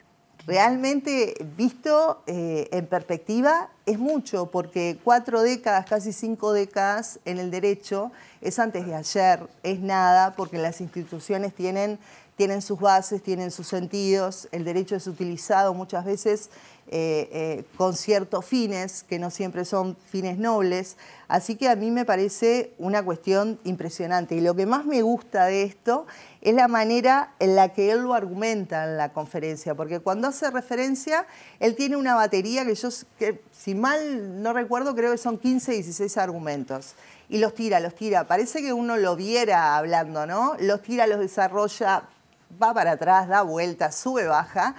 Realmente, visto eh, en perspectiva, es mucho, porque cuatro décadas, casi cinco décadas en el derecho, es antes de ayer, es nada, porque las instituciones tienen tienen sus bases, tienen sus sentidos, el derecho es utilizado muchas veces eh, eh, con ciertos fines que no siempre son fines nobles, así que a mí me parece una cuestión impresionante y lo que más me gusta de esto es la manera en la que él lo argumenta en la conferencia, porque cuando hace referencia, él tiene una batería que yo, que, si mal no recuerdo, creo que son 15, 16 argumentos y los tira, los tira. Parece que uno lo viera hablando, ¿no? Los tira, los desarrolla, va para atrás, da vuelta, sube, baja.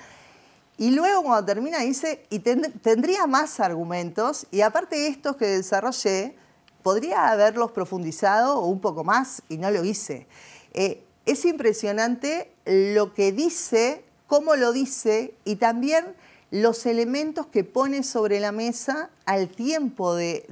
Y luego cuando termina dice, y tendría más argumentos, y aparte de estos que desarrollé, podría haberlos profundizado un poco más y no lo hice. Eh, es impresionante lo que dice, cómo lo dice y también los elementos que pone sobre la mesa al tiempo de,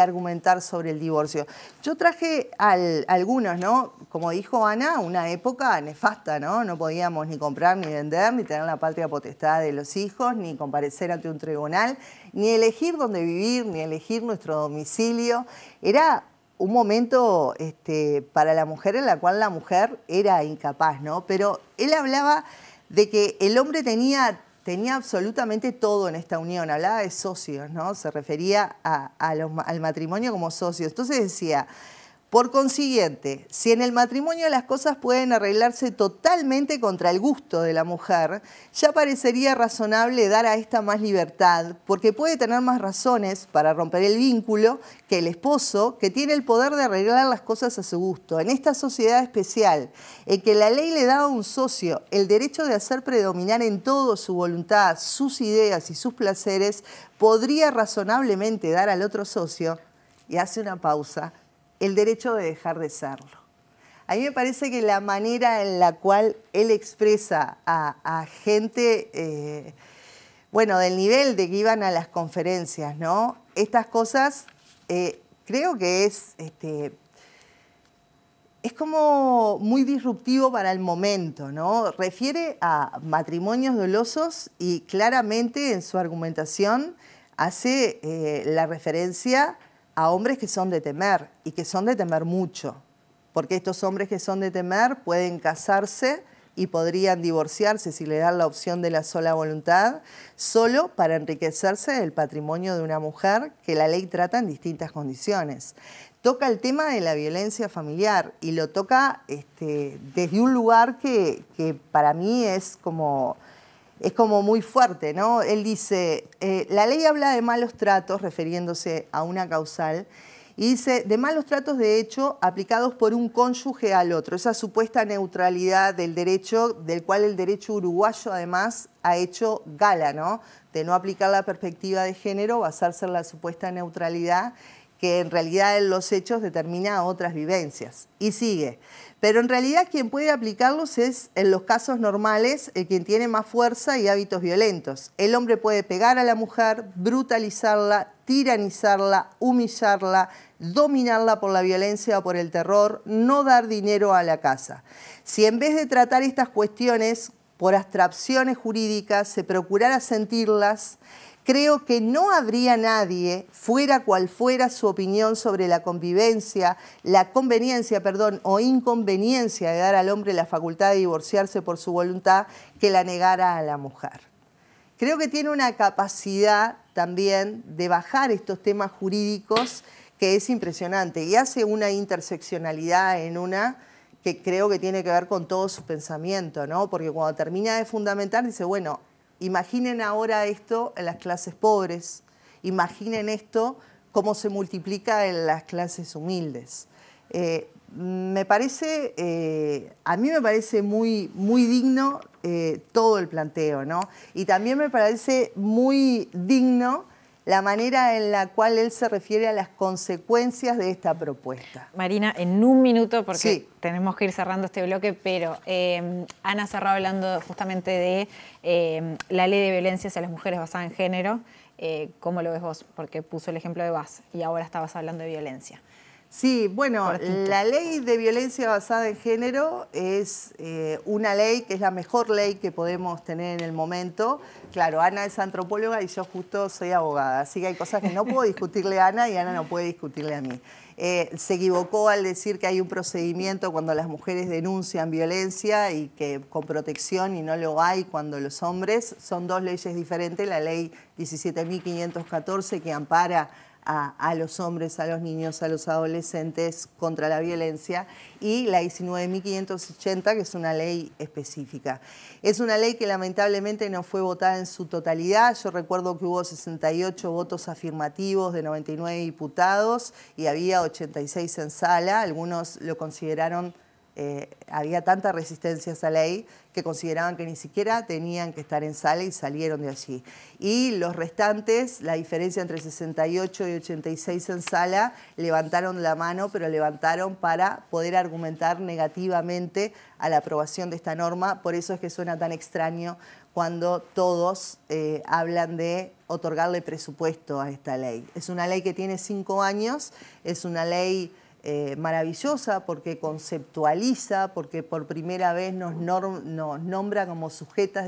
argumentar sobre el divorcio. Yo traje algunos, ¿no? Como dijo Ana, una época nefasta, ¿no? No podíamos ni comprar, ni vender, ni tener la patria potestad de los hijos, ni comparecer ante un tribunal, ni elegir dónde vivir, ni elegir nuestro domicilio. Era un momento este, para la mujer en la cual la mujer era incapaz, ¿no? Pero él hablaba de que el hombre tenía tenía absolutamente todo en esta unión, hablaba de socios, ¿no? Se refería a, al matrimonio como socios. Entonces decía, por consiguiente, si en el matrimonio las cosas pueden arreglarse totalmente contra el gusto de la mujer, ya parecería razonable dar a esta más libertad, porque puede tener más razones para romper el vínculo que el esposo, que tiene el poder de arreglar las cosas a su gusto. En esta sociedad especial, en que la ley le da a un socio el derecho de hacer predominar en todo su voluntad, sus ideas y sus placeres, podría razonablemente dar al otro socio, y hace una pausa, el derecho de dejar de serlo. A mí me parece que la manera en la cual él expresa a, gente, eh, bueno, del nivel de que iban a las conferencias, ¿no? Estas cosas eh, creo que es, este, es como muy disruptivo para el momento, ¿no? Refiere a matrimonios dolosos y claramente en su argumentación hace eh, la referencia a hombres que son de temer y que son de temer mucho, porque estos hombres que son de temer pueden casarse y podrían divorciarse si le dan la opción de la sola voluntad, solo para enriquecerse del patrimonio de una mujer que la ley trata en distintas condiciones. Toca el tema de la violencia familiar y lo toca este, desde un lugar que para mí es como es como muy fuerte, ¿no? Él dice, eh, la ley habla de malos tratos, refiriéndose a una causal, y dice, de malos tratos de hecho aplicados por un cónyuge al otro, esa supuesta neutralidad del derecho, del cual el derecho uruguayo además ha hecho gala, ¿no? De no aplicar la perspectiva de género, basarse en la supuesta neutralidad, que en realidad en los hechos determina otras vivencias. Y sigue. Pero en realidad quien puede aplicarlos es, en los casos normales, el eh, quien tiene más fuerza y hábitos violentos. El hombre puede pegar a la mujer, brutalizarla, tiranizarla, humillarla, dominarla por la violencia o por el terror, no dar dinero a la casa. Si en vez de tratar estas cuestiones por abstracciones jurídicas se procurara sentirlas, Creo que no habría nadie, fuera cual fuera su opinión sobre la convivencia, la conveniencia, perdón, o inconveniencia de dar al hombre la facultad de divorciarse por su voluntad, que la negara a la mujer. Creo que tiene una capacidad también de bajar estos temas jurídicos que es impresionante y hace una interseccionalidad en una que creo que tiene que ver con todo su pensamiento, ¿no? Porque cuando termina de fundamentar dice, bueno, Imaginen ahora esto en las clases pobres, imaginen esto cómo se multiplica en las clases humildes. Eh, me parece, eh, a mí me parece muy, muy digno eh, todo el planteo, ¿no? Y también me parece muy digno la manera en la cual él se refiere a las consecuencias de esta propuesta. Marina, en un minuto, porque tenemos que ir cerrando este bloque, pero eh, Ana cerró hablando justamente de eh, la ley de violencia hacia las mujeres basada en género. Eh, ¿Cómo lo ves vos? Porque puso el ejemplo de Vaz y ahora estabas hablando de violencia. Sí, bueno, la ley de violencia basada en género es eh, una ley que es la mejor ley que podemos tener en el momento. Claro, Ana es antropóloga y yo justo soy abogada, así que hay cosas que no puedo discutirle a Ana y Ana no puede discutirle a mí. Eh, se equivocó al decir que hay un procedimiento cuando las mujeres denuncian violencia y que con protección y no lo hay cuando los hombres. Son dos leyes diferentes, la ley 17.514 que ampara a, los hombres, a los niños, a los adolescentes contra la violencia y la 19.580, que es una ley específica. Es una ley que lamentablemente no fue votada en su totalidad. Yo recuerdo que hubo 68 votos afirmativos de 99 diputados y había 86 en sala. Algunos lo consideraron eh, había tanta resistencia a esa ley que consideraban que ni siquiera tenían que estar en sala y salieron de allí. Y los restantes, la diferencia entre 68 y 86 en sala, levantaron la mano, pero levantaron para poder argumentar negativamente a la aprobación de esta norma. Por eso es que suena tan extraño cuando todos eh, hablan de otorgarle presupuesto a esta ley. Es una ley que tiene cinco años, es una ley eh, maravillosa porque conceptualiza, porque por primera vez nos, nombra como sujetas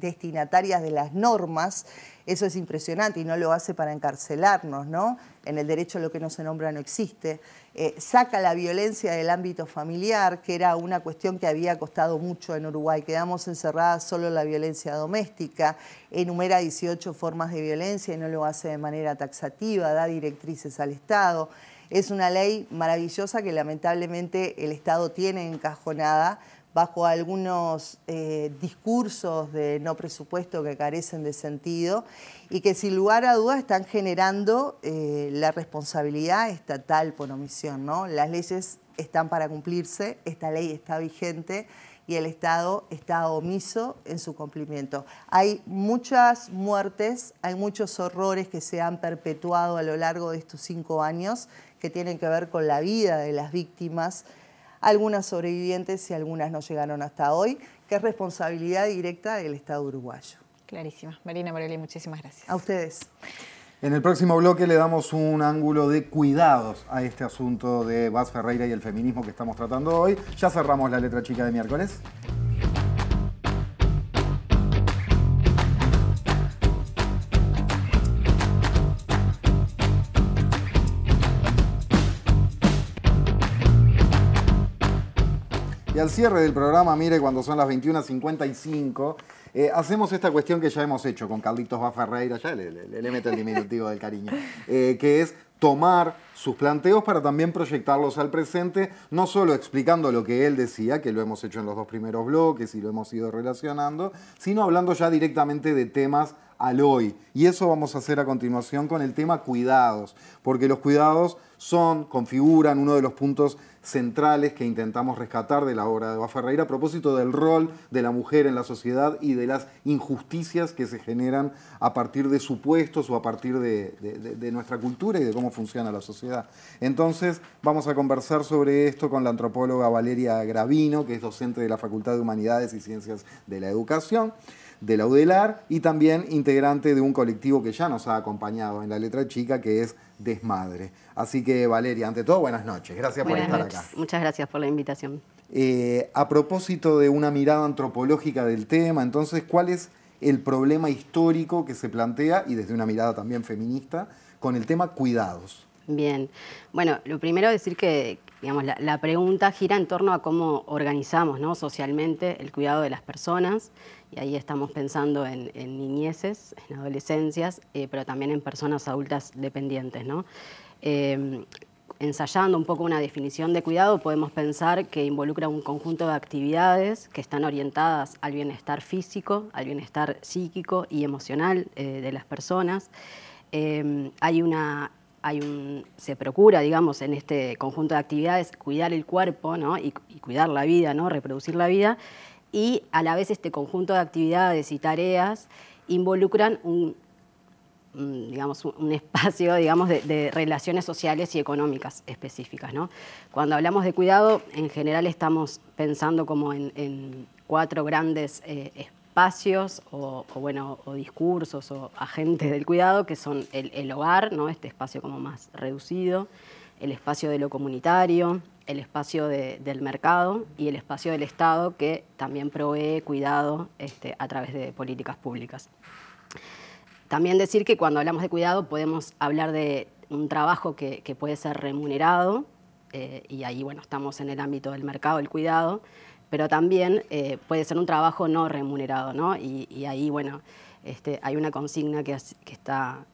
destinatarias de las normas. Eso es impresionante y no lo hace para encarcelarnos, ¿no? En el derecho lo que no se nombra no existe. Eh, saca la violencia del ámbito familiar, que era una cuestión que había costado mucho en Uruguay. Quedamos encerradas solo en la violencia doméstica, enumera 18 formas de violencia y no lo hace de manera taxativa, da directrices al Estado. Es una ley maravillosa que lamentablemente el Estado tiene encajonada bajo algunos eh, discursos de no presupuesto que carecen de sentido y que sin lugar a dudas están generando eh, la responsabilidad estatal por omisión. Las leyes están para cumplirse, esta ley está vigente y el Estado está omiso en su cumplimiento. Hay muchas muertes, hay muchos horrores que se han perpetuado a lo largo de estos cinco años tienen que ver con la vida de las víctimas, algunas sobrevivientes y algunas no llegaron hasta hoy, que es responsabilidad directa del Estado uruguayo. Clarísima. Marina Morelli, muchísimas gracias. A ustedes. En el próximo bloque le damos un ángulo de cuidados a este asunto de Vaz Ferreira y el feminismo que estamos tratando hoy. Ya cerramos la letra chica de miércoles. al cierre del programa, mire cuando son las 21.55, eh, hacemos esta cuestión que ya hemos hecho con Carlitos Baferreira, ya le, meto el diminutivo del cariño, eh, que es tomar sus planteos para también proyectarlos al presente, no solo explicando lo que él decía, que lo hemos hecho en los dos primeros bloques y lo hemos ido relacionando, sino hablando ya directamente de temas al hoy. Y eso vamos a hacer a continuación con el tema cuidados, porque los cuidados son, configuran uno de los puntos centrales que intentamos rescatar de la obra de Eva Ferreira a propósito del rol de la mujer en la sociedad y de las injusticias que se generan a partir de supuestos o a partir de nuestra cultura y de cómo funciona la sociedad. Entonces vamos a conversar sobre esto con la antropóloga Valeria Gravino, que es docente de la Facultad de Humanidades y Ciencias de la Educación de la UDELAR y también integrante de un colectivo que ya nos ha acompañado en la letra chica, que es Desmadre. Así que Valeria, ante todo, buenas noches. Gracias por estar acá. Muchas gracias por la invitación. Eh, a propósito de una mirada antropológica del tema, entonces, ¿cuál es el problema histórico que se plantea y desde una mirada también feminista con el tema cuidados? Bien, bueno, lo primero decir que, digamos, la, pregunta gira en torno a cómo organizamos ¿no? socialmente el cuidado de las personas y ahí estamos pensando en, niñeces, en adolescencias, eh, pero también en personas adultas dependientes. ¿no? Em, ensayando un poco una definición de cuidado, podemos pensar que involucra un conjunto de actividades que están orientadas al bienestar físico, al bienestar psíquico y emocional eh, de las personas. Em, hay una se procura, digamos, en este conjunto de actividades cuidar el cuerpo y, cuidar la vida, ¿no? reproducir la vida, y a la vez este conjunto de actividades y tareas involucran un, digamos, un espacio digamos, de, relaciones sociales y económicas específicas. Cuando hablamos de cuidado, en general estamos pensando como en, cuatro grandes espacios eh, espacios o, o bueno, o discursos o agentes del cuidado que son el, hogar, ¿no? este espacio como más reducido, el espacio de lo comunitario, el espacio del mercado y el espacio del Estado que también provee cuidado este, a través de políticas públicas. También decir que cuando hablamos de cuidado podemos hablar de un trabajo que, puede ser remunerado eh, y ahí bueno, estamos en el ámbito del mercado, el cuidado, pero también eh, puede ser un trabajo no remunerado, ¿no? Y, ahí, bueno, este, hay una consigna que, está,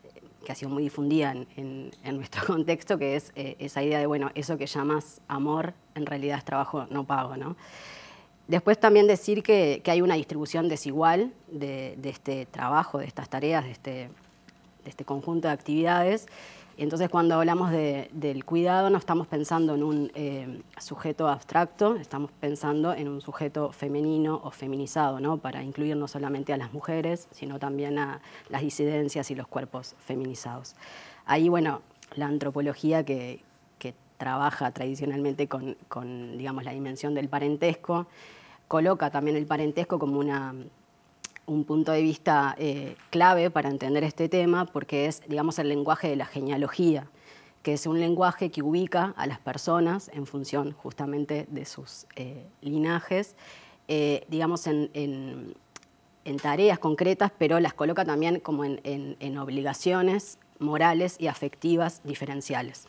que ha sido muy difundida en, nuestro contexto, que es eh, esa idea de, bueno, eso que llamas amor en realidad es trabajo no pago, ¿no? Después también decir que, hay una distribución desigual de, este trabajo, de estas tareas, de este, este conjunto de actividades, entonces, cuando hablamos del cuidado, no estamos pensando en un eh, sujeto abstracto, estamos pensando en un sujeto femenino o feminizado, ¿no? para incluir no solamente a las mujeres, sino también a las disidencias y los cuerpos feminizados. Ahí, bueno, la antropología que, trabaja tradicionalmente con, con, digamos, la dimensión del parentesco, coloca también el parentesco como una un punto de vista eh, clave para entender este tema porque es, digamos, el lenguaje de la genealogía, que es un lenguaje que ubica a las personas en función justamente de sus eh, linajes, eh, digamos, en, tareas concretas, pero las coloca también como en, obligaciones morales y afectivas diferenciales.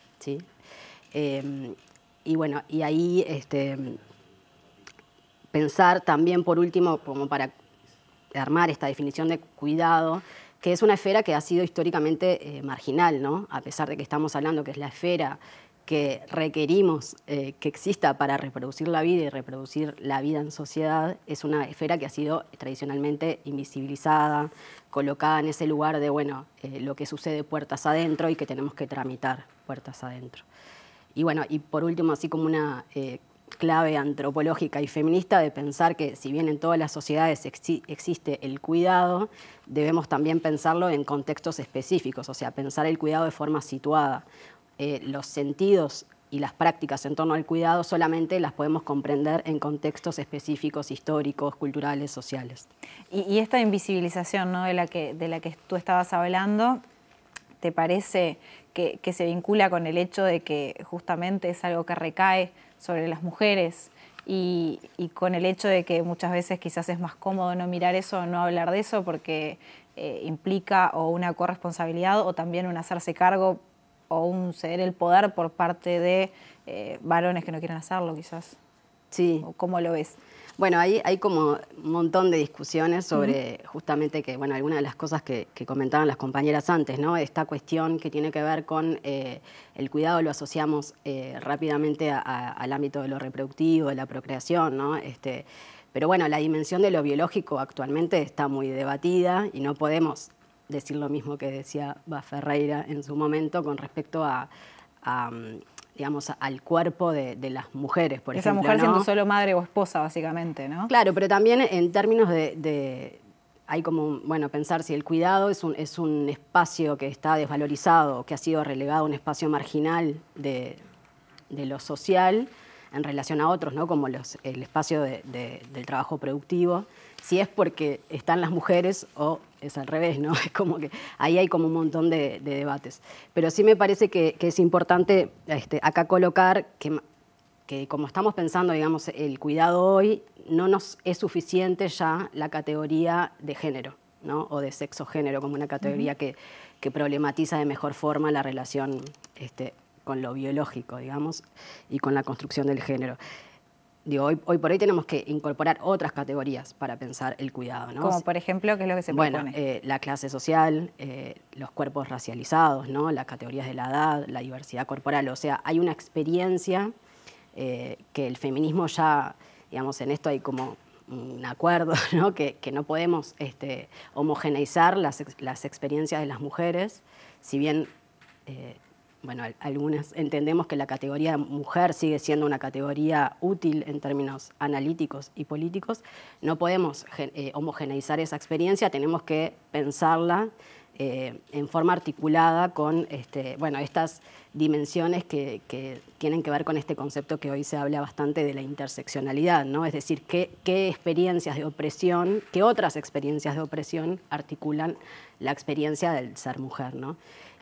Em, y bueno, y ahí este, pensar también, por último, como para armar esta definición de cuidado, que es una esfera que ha sido históricamente eh, marginal, ¿no? A pesar de que estamos hablando que es la esfera que requerimos eh, que exista para reproducir la vida y reproducir la vida en sociedad es una esfera que ha sido tradicionalmente invisibilizada, colocada en ese lugar de bueno, eh, lo que sucede puertas adentro y que tenemos que tramitar puertas adentro. Y bueno, y por último, así como una clave antropológica y feminista de pensar que si bien en todas las sociedades existe el cuidado, debemos también pensarlo en contextos específicos, o sea, pensar el cuidado de forma situada. Eh, los sentidos y las prácticas en torno al cuidado solamente las podemos comprender en contextos específicos, históricos, culturales, sociales. Y, esta invisibilización ¿no? de, la que, de la que tú estabas hablando, ¿te parece que se vincula con el hecho de que justamente es algo que recae sobre las mujeres y, con el hecho de que muchas veces quizás es más cómodo no mirar eso o no hablar de eso porque eh, implica o una corresponsabilidad o también un hacerse cargo o un ceder el poder por parte de eh, varones que no quieren hacerlo quizás. Sí. ¿Cómo lo ves? Bueno, hay como un montón de discusiones sobre justamente que, bueno, algunas de las cosas que, comentaban las compañeras antes, ¿no? Esta cuestión que tiene que ver con eh, el cuidado lo asociamos eh, rápidamente al ámbito de lo reproductivo, de la procreación, ¿no? Este, pero bueno, la dimensión de lo biológico actualmente está muy debatida y no podemos decir lo mismo que decía Ferreira en su momento con respecto a digamos, al cuerpo de, las mujeres, por ejemplo. Esa mujer siendo solo madre o esposa, básicamente, ¿no? Claro, pero también en términos de, hay como, bueno, pensar si el cuidado es un, espacio que está desvalorizado, que ha sido relegado a un espacio marginal de, lo social en relación a otros, ¿no? Como el espacio del trabajo productivo si es porque están las mujeres o es al revés, ¿no? Es como que ahí hay como un montón de, debates. Pero sí me parece que, es importante este, acá colocar que, como estamos pensando, digamos, el cuidado hoy, no nos es suficiente ya la categoría de género, ¿no? O de sexo-género como una categoría que, problematiza de mejor forma la relación este, con lo biológico, digamos, y con la construcción del género. Digo, hoy, hoy, por hoy tenemos que incorporar otras categorías para pensar el cuidado, Como por ejemplo, ¿qué es lo que se propone? Bueno, eh, la clase social, eh, los cuerpos racializados, ¿no? Las categorías de la edad, la diversidad corporal. O sea, hay una experiencia eh, que el feminismo ya, digamos, en esto hay como un acuerdo, Que, no podemos este, homogeneizar las, las, experiencias de las mujeres, si bien bueno, algunas entendemos que la categoría mujer sigue siendo una categoría útil en términos analíticos y políticos, no podemos eh, homogeneizar esa experiencia, tenemos que pensarla eh, en forma articulada con este, bueno, estas dimensiones que, tienen que ver con este concepto que hoy se habla bastante de la interseccionalidad, ¿no? es decir, qué, qué experiencias de opresión, qué otras experiencias de opresión articulan la experiencia del ser mujer. ¿no?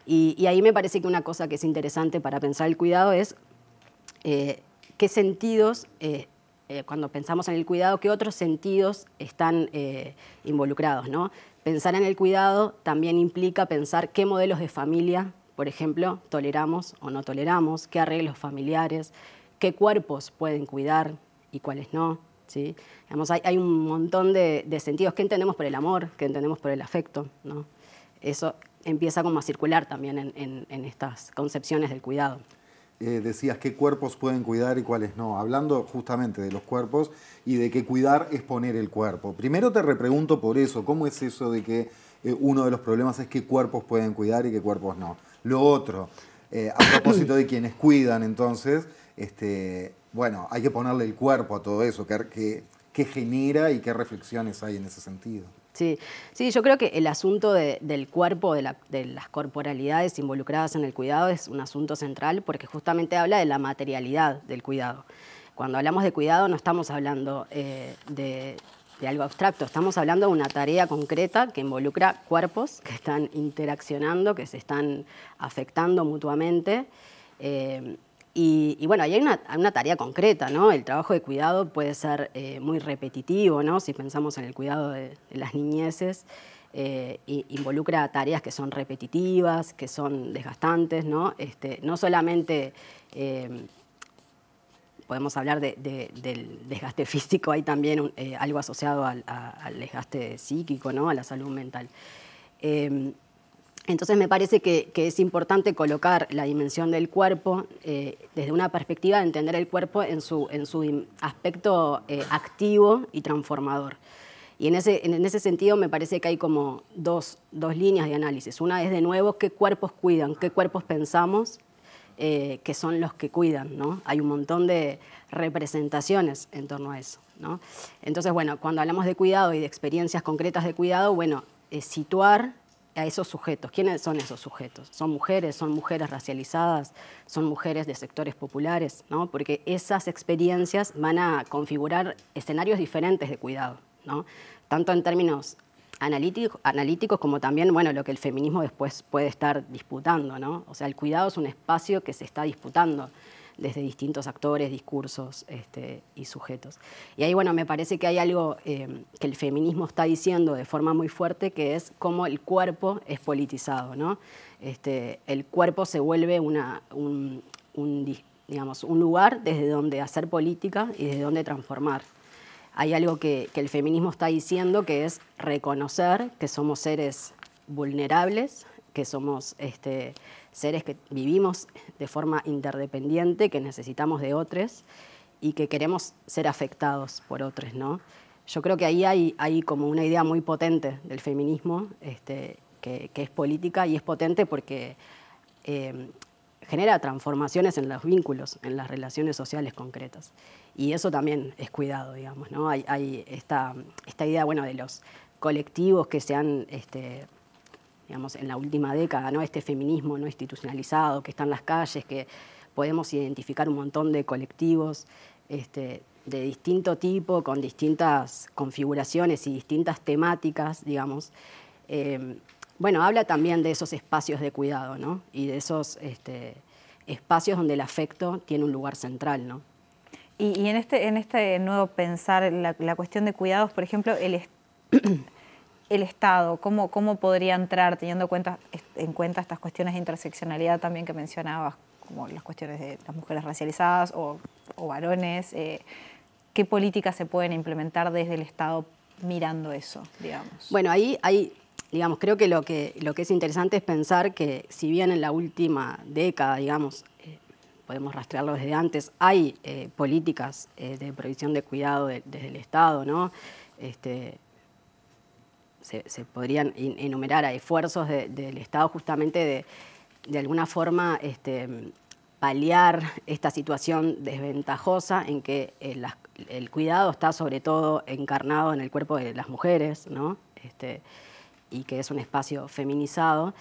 Y, ahí me parece que una cosa que es interesante para pensar el cuidado es eh, qué sentidos, eh, eh, cuando pensamos en el cuidado, qué otros sentidos están involucrados. ¿no? Pensar en el cuidado también implica pensar qué modelos de familia, por ejemplo, toleramos o no toleramos, qué arreglos familiares, qué cuerpos pueden cuidar y cuáles no. ¿sí? hay, un montón de, sentidos que entendemos por el amor, que entendemos por el afecto. ¿no? Eso empieza como a circular también en, estas concepciones del cuidado. Eh, decías qué cuerpos pueden cuidar y cuáles no. Hablando justamente de los cuerpos y de que cuidar es poner el cuerpo. Primero te repregunto por eso, ¿cómo es eso de que eh, uno de los problemas es qué cuerpos pueden cuidar y qué cuerpos no? Lo otro, eh, a propósito de quienes cuidan, entonces, este, bueno, hay que ponerle el cuerpo a todo eso, ¿Qué genera y qué reflexiones hay en ese sentido. Sí, yo creo que el asunto del cuerpo, de, las corporalidades involucradas en el cuidado es un asunto central porque justamente habla de la materialidad del cuidado. Cuando hablamos de cuidado no estamos hablando eh, de, algo abstracto, estamos hablando de una tarea concreta que involucra cuerpos que están interaccionando, que se están afectando mutuamente. Eh, y, bueno, ahí hay una, tarea concreta, ¿no? El trabajo de cuidado puede ser eh, muy repetitivo, ¿no? Si pensamos en el cuidado de, las niñeces, eh, involucra tareas que son repetitivas, que son desgastantes, ¿no? Este, no solamente em, podemos hablar del desgaste físico, hay también eh, algo asociado al, al, desgaste psíquico, ¿no? A la salud mental. Em, entonces me parece que, es importante colocar la dimensión del cuerpo eh, desde una perspectiva de entender el cuerpo en su, en su aspecto eh, activo y transformador. Y en ese, sentido me parece que hay como dos, líneas de análisis. Una es de nuevo qué cuerpos cuidan, qué cuerpos pensamos eh, que son los que cuidan. ¿no? Hay un montón de representaciones en torno a eso. Entonces, bueno, cuando hablamos de cuidado y de experiencias concretas de cuidado, bueno, situar a esos sujetos. ¿Quiénes son esos sujetos? Son mujeres, son mujeres racializadas, son mujeres de sectores populares, ¿no? porque esas experiencias van a configurar escenarios diferentes de cuidado, ¿no? tanto en términos analíticos como también bueno, lo que el feminismo después puede estar disputando. ¿no? O sea, el cuidado es un espacio que se está disputando desde distintos actores, discursos este, y sujetos. Y ahí, bueno, me parece que hay algo em, que el feminismo está diciendo de forma muy fuerte, que es cómo el cuerpo es politizado, ¿no? Este, el cuerpo se vuelve una, un, digamos, un lugar desde donde hacer política y desde donde transformar hay algo que, que, el feminismo está diciendo, que es reconocer que somos seres vulnerables, que somos este, seres que vivimos de forma interdependiente, que necesitamos de otros y que queremos ser afectados por otros, ¿no? Yo creo que ahí hay, como una idea muy potente del feminismo, este, que, es política y es potente porque em, genera transformaciones en los vínculos, en las relaciones sociales concretas. Y eso también es cuidado, digamos, ¿no? Hay, esta, idea, bueno, de los colectivos que se han... Este, en la última década, ¿no? este feminismo no institucionalizado que está en las calles, que podemos identificar un montón de colectivos este, de distinto tipo, con distintas configuraciones y distintas temáticas, digamos. Em, bueno, habla también de esos espacios de cuidado, ¿no? Y de esos este, espacios donde el afecto tiene un lugar central, ¿no? Y, en, este, en este nuevo pensar, la, la, cuestión de cuidados, por ejemplo, el el Estado? ¿Cómo, cómo podría entrar teniendo en cuenta estas cuestiones de interseccionalidad también que mencionabas, como las cuestiones de las mujeres racializadas o, varones? Eh, ¿Qué políticas se pueden implementar desde el Estado mirando eso, digamos? Bueno, ahí hay digamos, creo que lo, que lo que es interesante es pensar que si bien en la última década, digamos, eh, podemos rastrearlo desde antes, hay eh, políticas de provisión de cuidado desde el Estado, ¿no? Este, se, podrían enumerar a esfuerzos del Estado justamente de, de alguna forma, este, paliar esta situación desventajosa en que eh, el, cuidado está sobre todo encarnado en el cuerpo de las mujeres, este, y que es un espacio feminizado.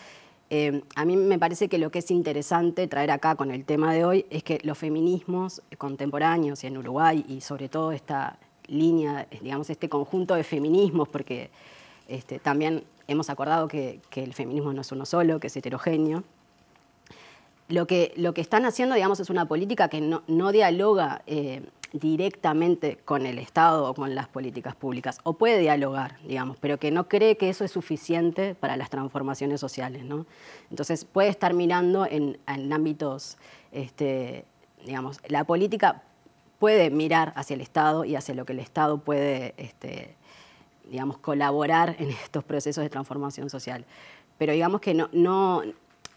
Eh, a mí me parece que lo que es interesante traer acá con el tema de hoy es que los feminismos contemporáneos y en Uruguay y sobre todo esta línea, digamos, este conjunto de feminismos, porque este, también hemos acordado que, el feminismo no es uno solo, que es heterogéneo. Lo que, lo que están haciendo, digamos, es una política que no, no dialoga eh, directamente con el Estado o con las políticas públicas, o puede dialogar, digamos, pero que no cree que eso es suficiente para las transformaciones sociales. ¿no? Entonces puede estar mirando en, en ámbitos, este, digamos, la política puede mirar hacia el Estado y hacia lo que el Estado puede este, digamos, colaborar en estos procesos de transformación social. Pero digamos que no, no,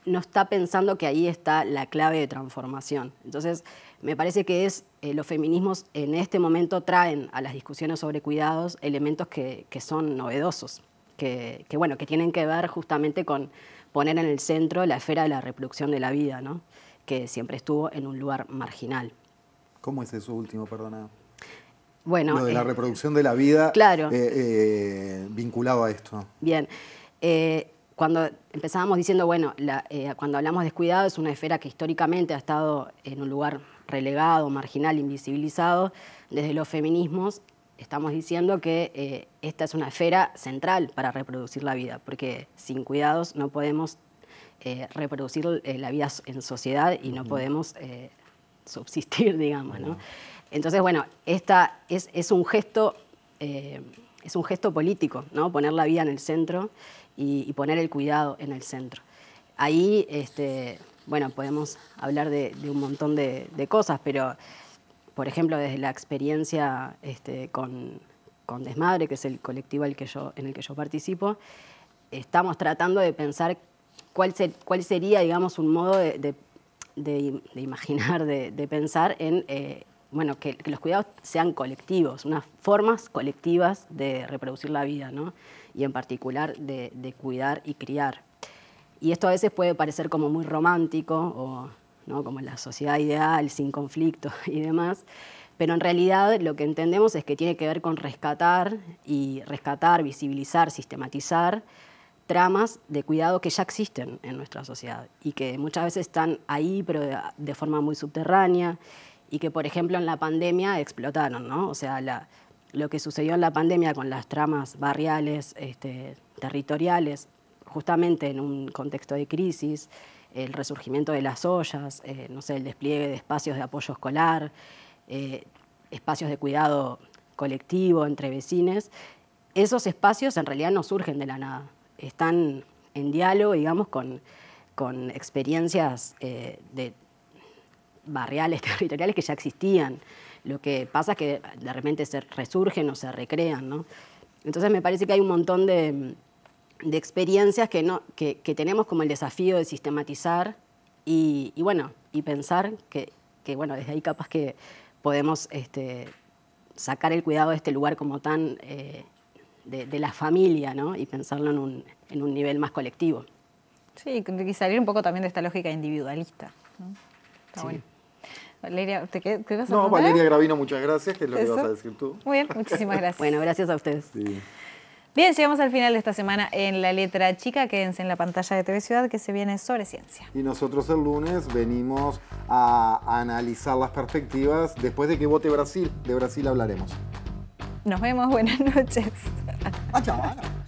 no está pensando que ahí está la clave de transformación. Entonces, me parece que es, eh, los feminismos en este momento traen a las discusiones sobre cuidados elementos que, que son novedosos, que, que, bueno, que tienen que ver justamente con poner en el centro la esfera de la reproducción de la vida, ¿no? que siempre estuvo en un lugar marginal. ¿Cómo es eso último, perdona? Bueno, lo de la eh, reproducción de la vida eh, eh, vinculado a esto. Bien. cuando empezábamos diciendo, bueno, cuando hablamos de cuidado es una esfera que históricamente ha estado en un lugar relegado, marginal, invisibilizado. Desde los feminismos estamos diciendo que esta es una esfera central para reproducir la vida, porque sin cuidados no podemos reproducir la vida en sociedad y no podemos subsistir, digamos, ¿no? Entonces, bueno, esta es, un gesto... Eh, es un gesto político, ¿no? poner la vida en el centro y, poner el cuidado en el centro. Ahí, este, bueno, podemos hablar de, un montón de, cosas, pero, por ejemplo, desde la experiencia este, con, Desmadre, que es el colectivo en el que yo participo, estamos tratando de pensar cuál, sería, digamos, un modo de, imaginar, de, pensar en eh, bueno, que, los cuidados sean colectivos, unas formas colectivas de reproducir la vida, ¿no? Y en particular de, cuidar y criar. Y esto a veces puede parecer como muy romántico, o como la sociedad ideal, sin conflicto y demás, pero en realidad lo que entendemos es que tiene que ver con rescatar y rescatar, visibilizar, sistematizar tramas de cuidado que ya existen en nuestra sociedad y que muchas veces están ahí, pero de forma muy subterránea y que, por ejemplo, en la pandemia explotaron, ¿no? O sea, lo que sucedió en la pandemia con las tramas barriales, este, territoriales, justamente en un contexto de crisis, el resurgimiento de las ollas, eh, no sé, el despliegue de espacios de apoyo escolar, eh, espacios de cuidado colectivo entre vecinos, esos espacios en realidad no surgen de la nada, están en diálogo, digamos, con, con experiencias eh, de barriales, territoriales que ya existían. Lo que pasa es que de repente se resurgen o se recrean, ¿no? Entonces me parece que hay un montón de, experiencias que, no, tenemos como el desafío de sistematizar y, bueno, y pensar que, bueno, desde ahí capaz que podemos este, sacar el cuidado de este lugar como tan eh, de, la familia, ¿no? Y pensarlo en un, en un nivel más colectivo. Sí, y salir un poco también de esta lógica individualista. sí. Valeria, ¿te qué, vas a No, Valeria Gravino, muchas gracias, que es lo que vas a decir tú. Muy bien, muchísimas gracias. bueno, gracias a ustedes. Bien, llegamos al final de esta semana en La Letra Chica. Quédense en la pantalla de TV Ciudad que se viene sobre ciencia. Y nosotros el lunes venimos a analizar las perspectivas después de que vote Brasil. De Brasil hablaremos. Nos vemos, buenas noches.